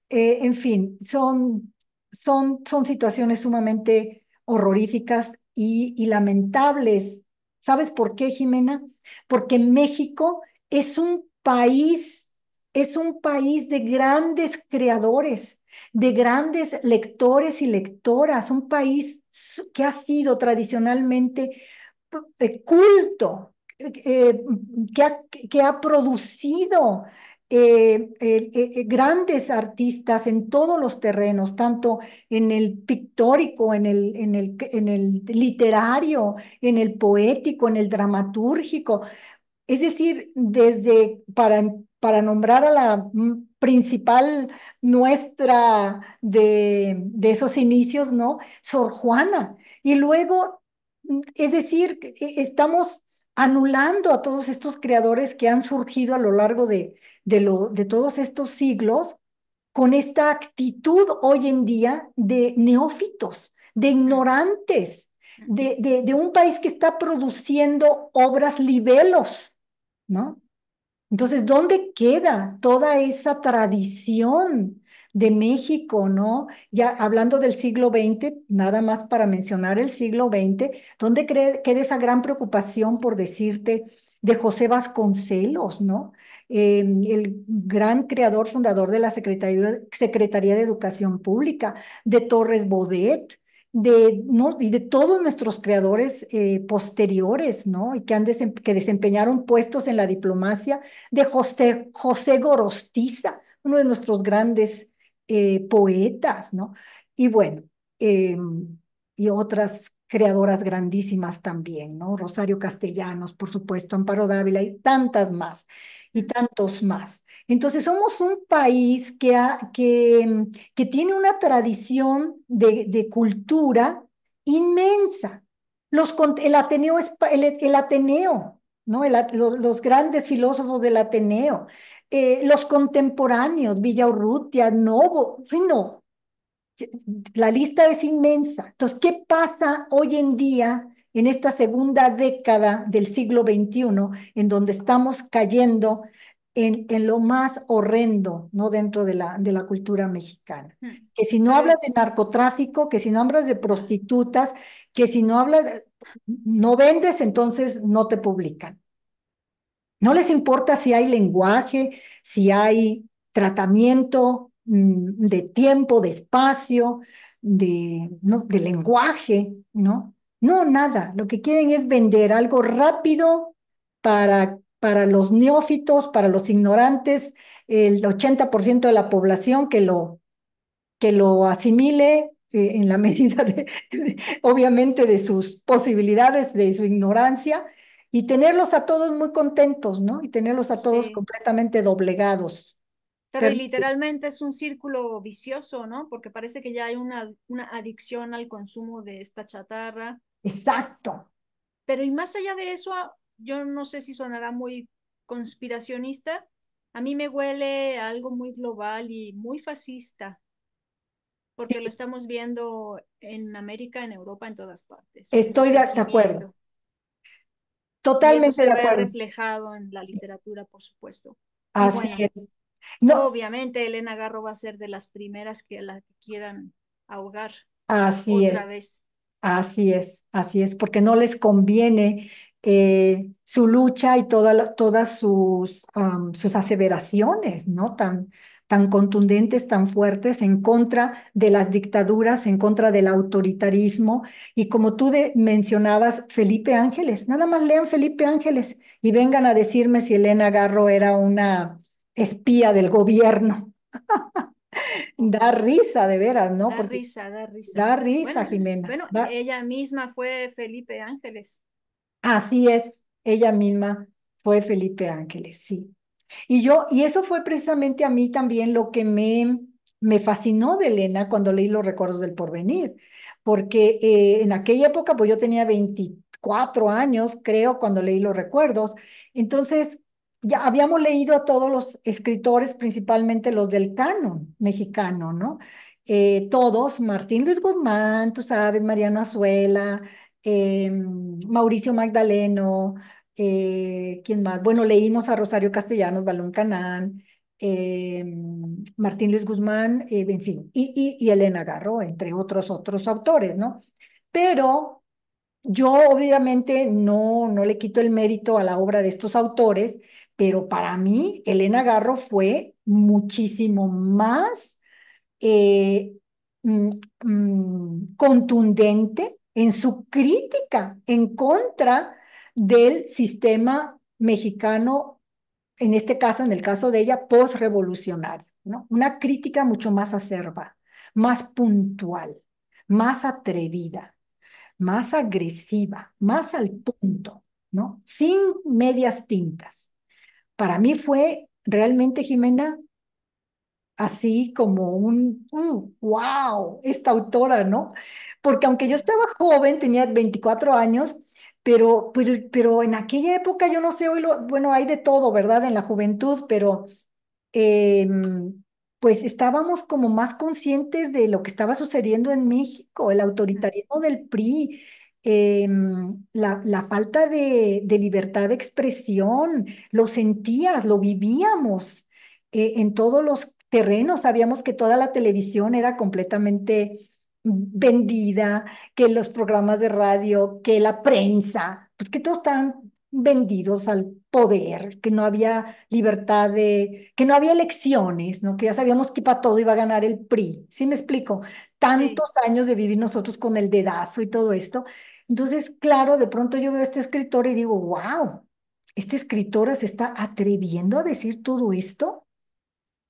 Eh, en fin, son, son, son situaciones sumamente horroríficas y, y lamentables. ¿Sabes por qué, Jimena? Porque México es un país, es un país de grandes creadores, de grandes lectores y lectoras, un país que ha sido tradicionalmente eh, culto, eh, que, ha, que, ha, producido eh, eh, grandes artistas en todos los terrenos, tanto en el pictórico, en el, en el, en el literario, en el poético, en el dramatúrgico. Es decir, desde para, para nombrar a la mm, principal nuestra de, de esos inicios, ¿no? Sor Juana. Y luego mm, es decir, estamos anulando a todos estos creadores que han surgido a lo largo de, de, todos estos siglos con esta actitud hoy en día de neófitos, de ignorantes, de, de, de, un país que está produciendo obras libelos, ¿no? Entonces, ¿dónde queda toda esa tradición de México, ¿no? Ya hablando del siglo XX, nada más para mencionar el siglo XX, ¿dónde queda esa gran preocupación por decirte de José Vasconcelos, ¿no? Em, el gran creador, fundador de la Secretaría, de Educación Pública, de Torres Bodet, de, ¿no? y de todos nuestros creadores eh, posteriores, ¿no? Y que, han que desempeñaron puestos en la diplomacia, de José, José Gorostiza, uno de nuestros grandes eh, poetas, ¿no? Y bueno, em, y otras creadoras grandísimas también, ¿no? Rosario Castellanos, por supuesto, Amparo Dávila y tantas más, y tantos más. Entonces, somos un país que, em, que, tiene una tradición de, cultura inmensa. Los, el, Ateneo, el, el Ateneo, ¿no? los, grandes filósofos del Ateneo, eh, los contemporáneos, Urrutia, Novo, no. La lista es inmensa. Entonces, ¿qué pasa hoy en día en esta segunda década del siglo XXI, en donde estamos cayendo en, lo más horrendo ¿no? dentro de la, de la cultura mexicana. Hmm. Que si no hablas de narcotráfico, que si no hablas de prostitutas, que si no hablas, no vendes, entonces no te publican. No les importa si hay lenguaje, si hay tratamiento mm, de tiempo, de espacio, de, lenguaje, ¿no? No, nada. Lo que quieren es vender algo rápido para, para los neófitos, para los ignorantes, el 80% de la población que lo, que lo asimile eh, en la medida, de, obviamente, de sus posibilidades, de su ignorancia, y tenerlos a todos muy contentos, ¿no? Y tenerlos a todos completamente doblegados. literalmente es un círculo vicioso, ¿no? Porque parece que ya hay una, adicción al consumo de esta chatarra. Exacto. Pero y más allá de eso, ah, yo no sé si sonará muy conspiracionista, a mí me huele algo muy global y muy fascista, porque lo estamos viendo en América, en Europa, en todas partes. Estoy de acuerdo. Totalmente se reflejado en la literatura, por supuesto. Así es. No. Obviamente, Elena Garro va a ser de las primeras que la quieran ahogar. Así otra es. Vez. Así es, así es, porque no les conviene eh, su lucha y todas sus, sus aseveraciones, ¿no? Tan, tan contundentes, tan fuertes, en contra de las dictaduras, en contra del autoritarismo. Y como tú mencionabas, Felipe Ángeles, nada más lean Felipe Ángeles y vengan a decirme si Elena Garro era una espía del gobierno. da risa, de veras, ¿no? Da risa, da risa. Da risa, Jimena. Bueno, ella misma fue Felipe Ángeles. Así es, ella misma fue Felipe Ángeles, sí. Y yo, y eso fue precisamente a mí también lo que me, me fascinó de Elena cuando leí los recuerdos del porvenir, porque eh, en aquella época, pues yo tenía 24 años, creo, cuando leí los recuerdos. Entonces, ya habíamos leído a todos los escritores, principalmente los del canon mexicano, ¿no? Eh, todos, Martín Luis Guzmán, tú sabes, Mariano Azuela, eh, Mauricio Magdaleno, eh, ¿quién más? Bueno, leímos a Rosario Castellanos, Balón Canán, eh, Martín Luis Guzmán, eh, en fin, y, y, Elena Garro, entre otros otros autores, ¿no? Pero yo obviamente no, no le quito el mérito a la obra de estos autores, pero para mí Elena Garro fue muchísimo más mm, mm, contundente en su crítica en contra del sistema mexicano, en este caso, en el caso de ella, postrevolucionario, ¿no? Una crítica mucho más acerba, más puntual, más atrevida, más agresiva, más al punto, ¿no? Sin medias tintas. Para mí fue realmente, Jimena, así como un, wow, esta autora, ¿no? Porque aunque yo estaba joven, tenía 24 años, pero, en aquella época yo no sé, hoy lo, bueno, hay de todo, ¿verdad? En la juventud, pero em, pues estábamos como más conscientes de lo que estaba sucediendo en México, el autoritarismo del PRI, em, la, falta de, libertad de expresión, lo sentías, lo vivíamos eh, en todos los terrenos, sabíamos que toda la televisión era completamente vendida, que los programas de radio, que la prensa, pues que todos están vendidos al poder, que no había libertad de, que no había elecciones, ¿no? Que ya sabíamos que para todo iba a ganar el PRI. ¿Sí me explico? Tantos años de vivir nosotros con el dedazo y todo esto. Entonces, claro, de pronto yo veo a este escritor y digo, wow, este escritora se está atreviendo a decir todo esto.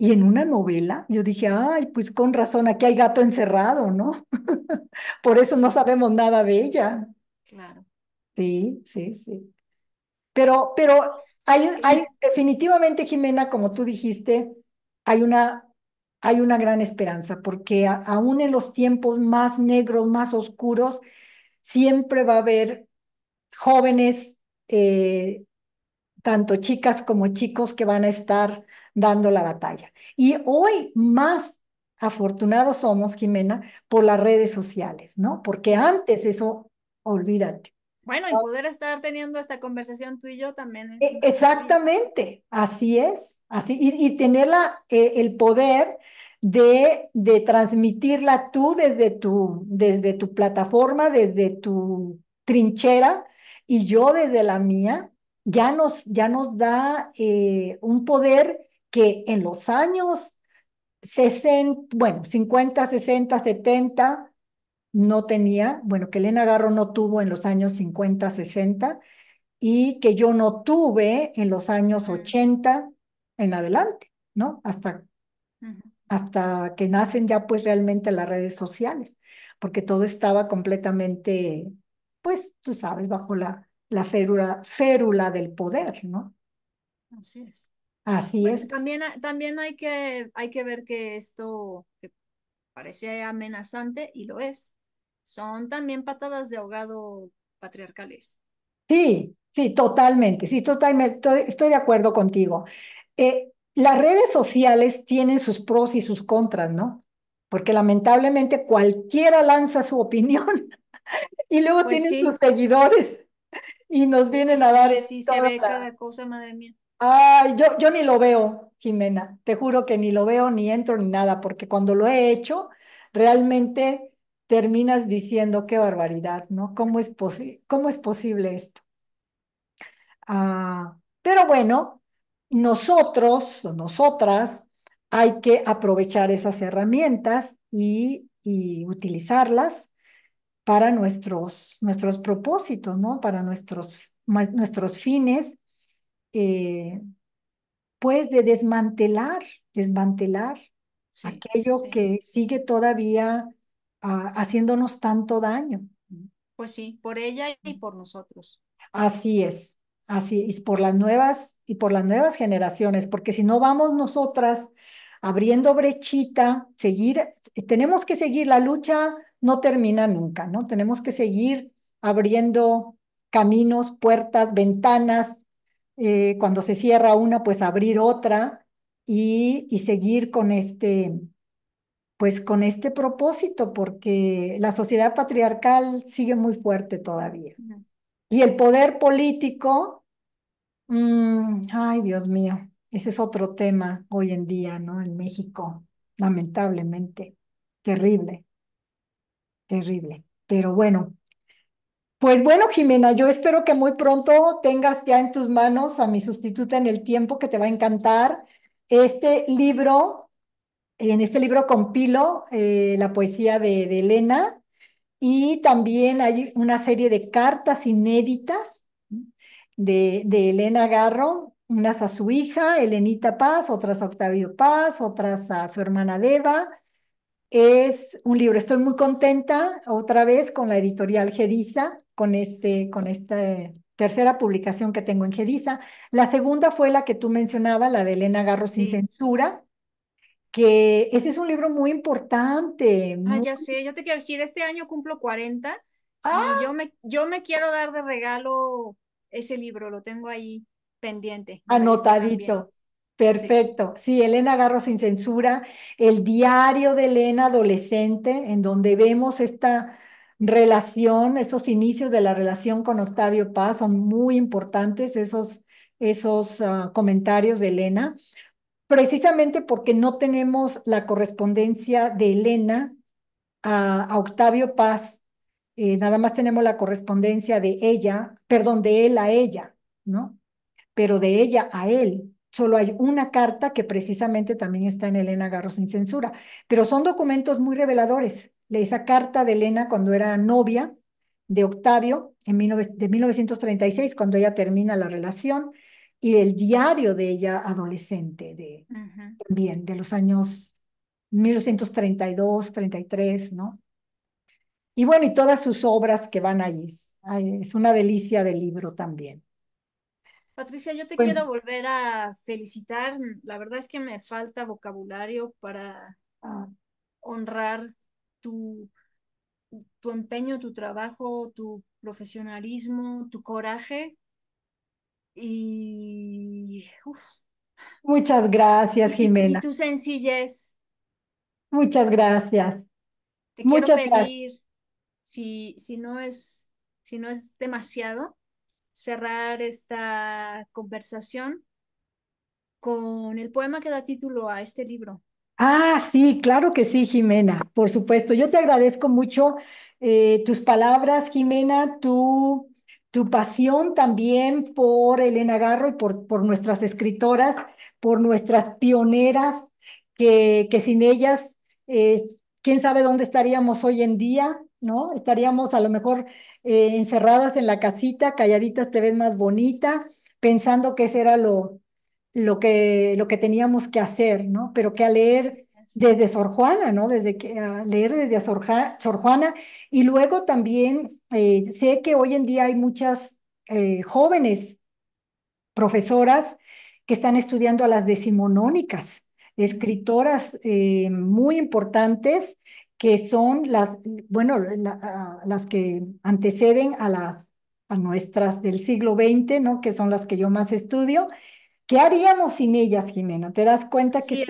Y en una novela yo dije, ay, pues con razón, aquí hay gato encerrado, ¿no? Por eso no sabemos nada de ella. Claro. Sí, sí, sí. Pero, pero hay, hay definitivamente, Jimena, como tú dijiste, hay una, hay una gran esperanza, porque aún en los tiempos más negros, más oscuros, siempre va a haber jóvenes, eh, tanto chicas como chicos, que van a estar dando la batalla. Y hoy más afortunados somos, Jimena, por las redes sociales, ¿no? Porque antes eso, olvídate. Bueno, y poder estar teniendo esta conversación tú y yo también. E, exactamente, así es, así, y, y tener e, el poder de, de transmitirla tú desde tu, desde tu plataforma, desde tu trinchera, y yo desde la mía, ya nos, ya nos da eh, un poder que en los años 60, bueno, 50, 60, 70, no tenía, bueno, que Elena Garro no tuvo en los años 50, 60 y que yo no tuve en los años 80 en adelante, ¿no? Hasta, hasta que nacen ya pues realmente las redes sociales, porque todo estaba completamente, pues tú sabes, bajo la, la férula del poder, ¿no? Así es. Así es. También, también hay, que, hay que ver que esto parece amenazante y lo es. Son también patadas de ahogado patriarcales. Sí, sí, totalmente, sí, totalmente, estoy, de acuerdo contigo. Eh, las redes sociales tienen sus pros y sus contras, ¿no? Porque lamentablemente cualquiera lanza su opinión y luego tiene pues tienen sus seguidores y nos vienen a dar... Sí, sí se ve cada cosa, madre mía. Ay, yo, yo ni lo veo, Jimena. Te juro que ni lo veo, ni entro, ni nada, porque cuando lo he hecho, realmente terminas diciendo, qué barbaridad, ¿no? ¿Cómo es, cómo es posible esto? Ah, pero bueno, nosotros nosotras hay que aprovechar esas herramientas y, utilizarlas para nuestros, nuestros propósitos, ¿no? Para nuestros, nuestros fines eh, pues de desmantelar, desmantelar aquello que sigue todavía ah, haciéndonos tanto daño. Pues sí, por ella y por nosotros. Así es, así es, por las nuevas y por las nuevas generaciones, porque si no vamos nosotras abriendo brechita, seguir, eh, tenemos que seguir, la lucha no termina nunca, ¿no? Tenemos que seguir abriendo caminos, puertas, ventanas, eh, cuando se cierra una, pues abrir otra y, seguir con este, pues con este propósito, porque la sociedad patriarcal sigue muy fuerte todavía. Y el poder político, mm, ay Dios mío, ese es otro tema hoy en día, ¿no? En México, lamentablemente, terrible, terrible. Pero bueno, pues bueno, Jimena, yo espero que muy pronto tengas ya en tus manos a mi sustituta en el tiempo, que te va a encantar. Este libro, en este libro compilo eh, la poesía de, Elena y también hay una serie de cartas inéditas de, de Elena Garro, unas a su hija, Elenita Paz, otras a Octavio Paz, otras a su hermana Deva. Es un libro, estoy muy contenta otra vez con la editorial Gediza con, este, con esta tercera publicación que tengo en Gedisa. La segunda fue la que tú mencionabas, la de Elena Garro sin censura, que ese es un libro muy importante. Ah, ya sé, yo te quiero decir, este año cumplo 40 ¡Ah! yo me, yo me quiero dar de regalo ese libro, lo tengo ahí pendiente. Anotadito. Perfecto. Sí. Elena Garro sin censura, el diario de Elena adolescente, en donde vemos esta relación, esos inicios de la relación con Octavio Paz son muy importantes, esos, esos ah, comentarios de Elena, precisamente porque no tenemos la correspondencia de Elena a, Octavio Paz, eh, nada más tenemos la correspondencia de ella, perdón, de él a ella, ¿no? Pero de ella a él. Solo hay una carta que precisamente también está en Elena Garro sin censura, pero son documentos muy reveladores esa carta de Elena cuando era novia de Octavio en de 1936, cuando ella termina la relación, y el diario de ella adolescente, de, también de los años 1932, 33, ¿no? Y bueno, y todas sus obras que van allí. es una delicia de libro también. Patricia, yo te quiero volver a felicitar. La verdad es que me falta vocabulario para ah. honrar tu, tu empeño, tu trabajo, tu profesionalismo, tu coraje. Y. Muchas gracias, Jimena. Y, tu sencillez. Muchas gracias. Te quiero pedir, Si, si, no es, si no es demasiado, cerrar esta conversación con el poema que da título a este libro, Ah, sí, claro que sí, Jimena, por supuesto. Yo te agradezco mucho eh, tus palabras, Jimena, tu, tu pasión también por Elena Garro y por, por nuestras escritoras, por nuestras pioneras, que, que sin ellas, eh, quién sabe dónde estaríamos hoy en día, ¿no? Estaríamos a lo mejor eh, encerradas en la casita, calladitas te ves más bonita, pensando que ese era lo, lo que, lo que teníamos que hacer, ¿no? Pero que a leer desde Sor Juana, ¿no? Desde que a leer desde Sor, Juana. Y luego también eh, sé que hoy en día hay muchas eh, jóvenes profesoras que están estudiando a las decimonónicas, escritoras eh, muy importantes que son las, bueno, ah, las que anteceden a las a nuestras del siglo XX, ¿no? Que son las que yo más estudio ¿Qué haríamos sin ellas, Jimena? ¿Te das cuenta qué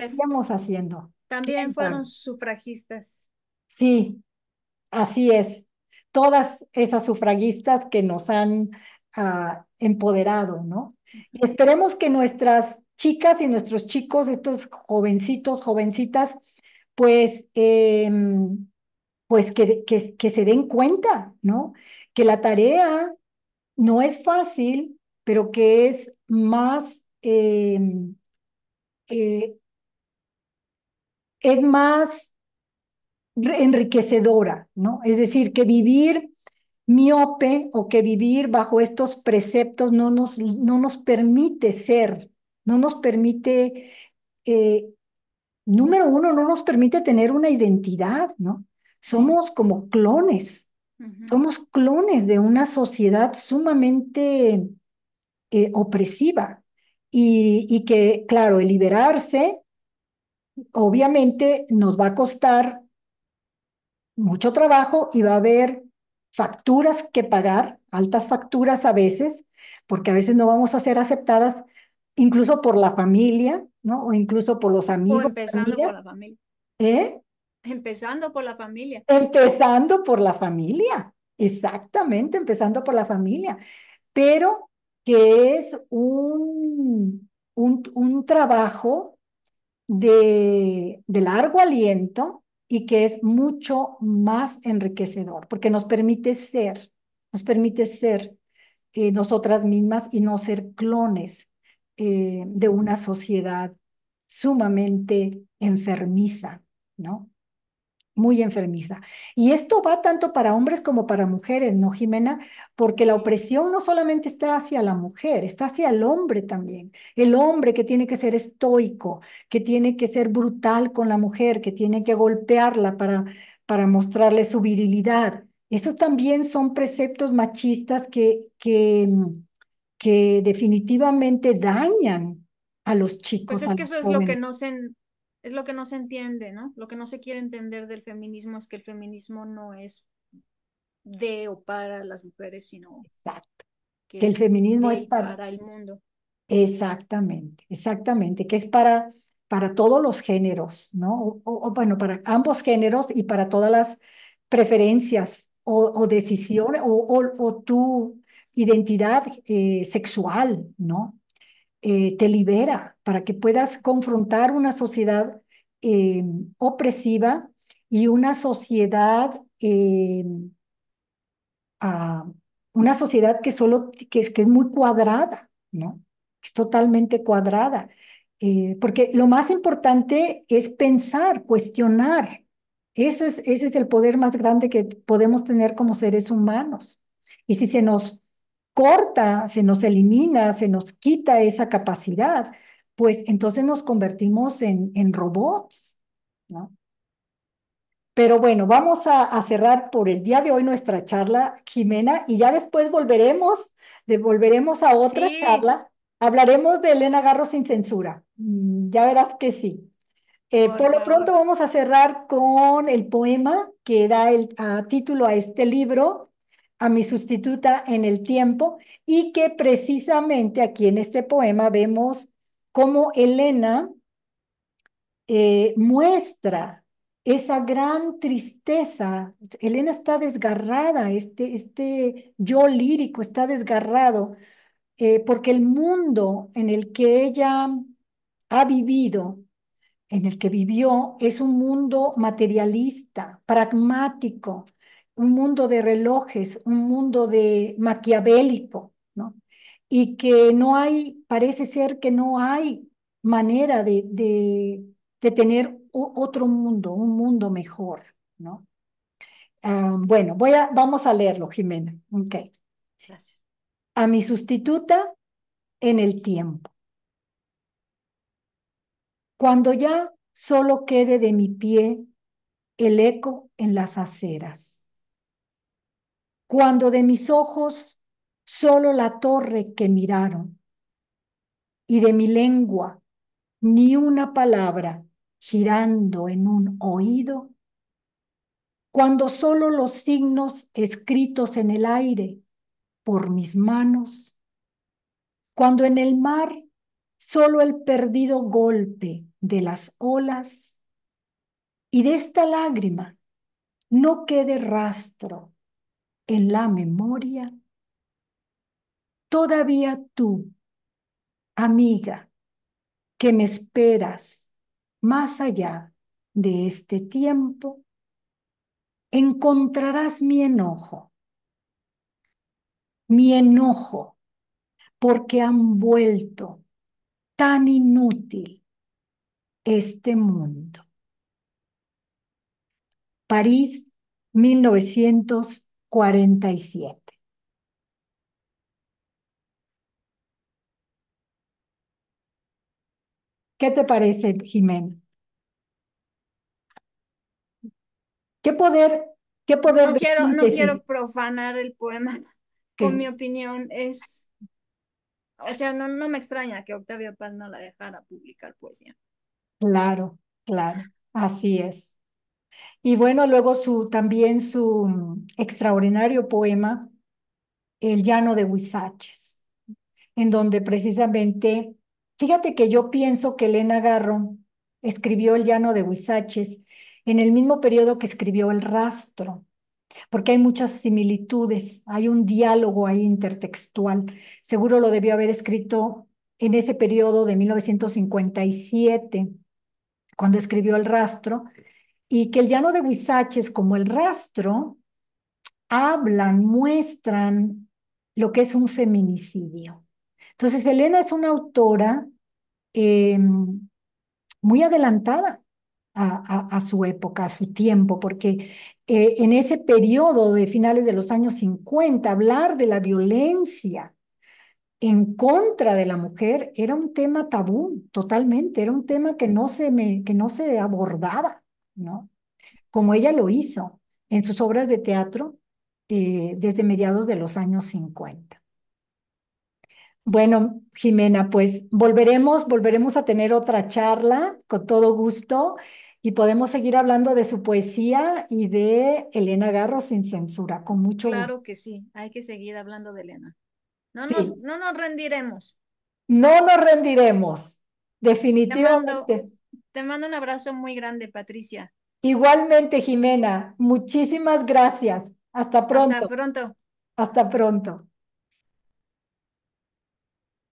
haciendo? También fueron sufragistas. Sí, así es. Todas esas sufragistas que nos han ah, empoderado, ¿no? Y esperemos que nuestras chicas y nuestros chicos, estos jovencitos, jovencitas, pues, em, pues que, que se den cuenta, ¿no? Que la tarea no es fácil, pero que es más Em, eh, es más enriquecedora, ¿no? Es decir, que vivir miope o que vivir bajo estos preceptos no nos, no nos permite ser, no nos permite, eh, número uno, no nos permite tener una identidad, ¿no? Somos como clones, somos clones de una sociedad sumamente eh, opresiva, y, que, claro, el liberarse obviamente nos va a costar mucho trabajo y va a haber facturas que pagar, altas facturas a veces, porque a veces no vamos a ser aceptadas incluso por la familia, ¿no? O incluso por los amigos. O empezando por la familia. ¿Eh? Empezando por la familia. Empezando por la familia, exactamente, empezando por la familia. Pero que es un, un, trabajo de, largo aliento y que es mucho más enriquecedor, porque nos permite ser, nos permite ser eh, nosotras mismas y no ser clones eh, de una sociedad sumamente enfermiza, ¿no? muy enfermiza. Y esto va tanto para hombres como para mujeres, ¿no, Jimena? Porque la opresión no solamente está hacia la mujer, está hacia el hombre también. El hombre que tiene que ser estoico, que tiene que ser brutal con la mujer, que tiene que golpearla para, para mostrarle su virilidad. Esos también son preceptos machistas que, que, que definitivamente dañan a los chicos. Pues es que eso es lo que no se, es lo que no se entiende, ¿no? Lo que no se quiere entender del feminismo es que el feminismo no es de o para las mujeres, sino Exacto. que, el feminismo es para, el mundo. Exactamente, exactamente, que es para, para todos los géneros, ¿no? O, bueno, para ambos géneros y para todas las preferencias o, decisiones o, tu identidad eh, sexual, ¿no? Eh, te libera, para que puedas confrontar una sociedad eh, opresiva y una sociedad, eh, ah, una sociedad que solo, que, es muy cuadrada, ¿no? Es totalmente cuadrada. porque lo más importante es pensar, cuestionar. es, ese es el poder más grande que podemos tener como seres humanos. Y si se nos corta, se nos elimina, se nos quita esa capacidad, pues entonces nos convertimos en, en robots, ¿no? Pero bueno, vamos a, cerrar por el día de hoy nuestra charla, Jimena, y ya después volveremos, devolveremos a otra charla. Hablaremos de Elena Garro sin censura. Mm, ya verás que sí. Eh, por, lo pronto vamos a cerrar con el poema que da el título a este libro, a mi sustituta en el tiempo y que precisamente aquí en este poema vemos cómo Elena eh, muestra esa gran tristeza. Elena está desgarrada, este, este yo lírico está desgarrado, eh, porque el mundo en el que ella ha vivido, en el que vivió, es un mundo materialista, pragmático, un mundo de relojes, un mundo de maquiavélico, ¿no? Y que no hay, parece ser que no hay manera de, de, tener otro mundo, un mundo mejor, ¿no? Ah, bueno, voy a, vamos a leerlo, Jimena. A mi sustituta en el tiempo. Cuando ya solo quede de mi pie el eco en las aceras cuando de mis ojos solo la torre que miraron, y de mi lengua ni una palabra girando en un oído, cuando solo los signos escritos en el aire por mis manos, cuando en el mar solo el perdido golpe de las olas, y de esta lágrima no quede rastro en la memoria, todavía tú, amiga, que me esperas más allá de este tiempo, encontrarás mi enojo, mi enojo, porque han vuelto tan inútil este mundo. París, 1900. 47. ¿Qué te parece, Jimena? ¿Qué poder, qué poder? No quiero, no quiero profanar el poema con mi opinión. Es, o sea, no, no me extraña que Octavio Paz no la dejara publicar poesía. Claro, claro, así es. Y bueno, luego su, también su extraordinario poema, El llano de Huizaches, en donde precisamente, fíjate que yo pienso que Elena Garro escribió El llano de Huizaches en el mismo periodo que escribió El rastro, porque hay muchas similitudes, hay un diálogo ahí intertextual. Seguro lo debió haber escrito en ese periodo de 1957, cuando escribió El rastro y que el llano de Guisaches como el rastro hablan, muestran lo que es un feminicidio. Entonces, Elena es una autora em, muy adelantada a, su época, a su tiempo, porque eh, en ese periodo de finales de los años 50, hablar de la violencia en contra de la mujer era un tema tabú, totalmente, era un tema que no se, que no se abordaba. Como ella lo hizo en sus obras de teatro eh, desde mediados de los años 50. Bueno, Jimena, pues volveremos, volveremos a tener otra charla con todo gusto y podemos seguir hablando de su poesía y de Elena Garro sin censura, con mucho gusto. Claro que sí, hay que seguir hablando de Elena. No no nos rendiremos. No nos rendiremos, definitivamente. Te mando un abrazo muy grande, Patricia. Igualmente, Jimena. Muchísimas gracias. Hasta pronto. Hasta pronto. Hasta pronto.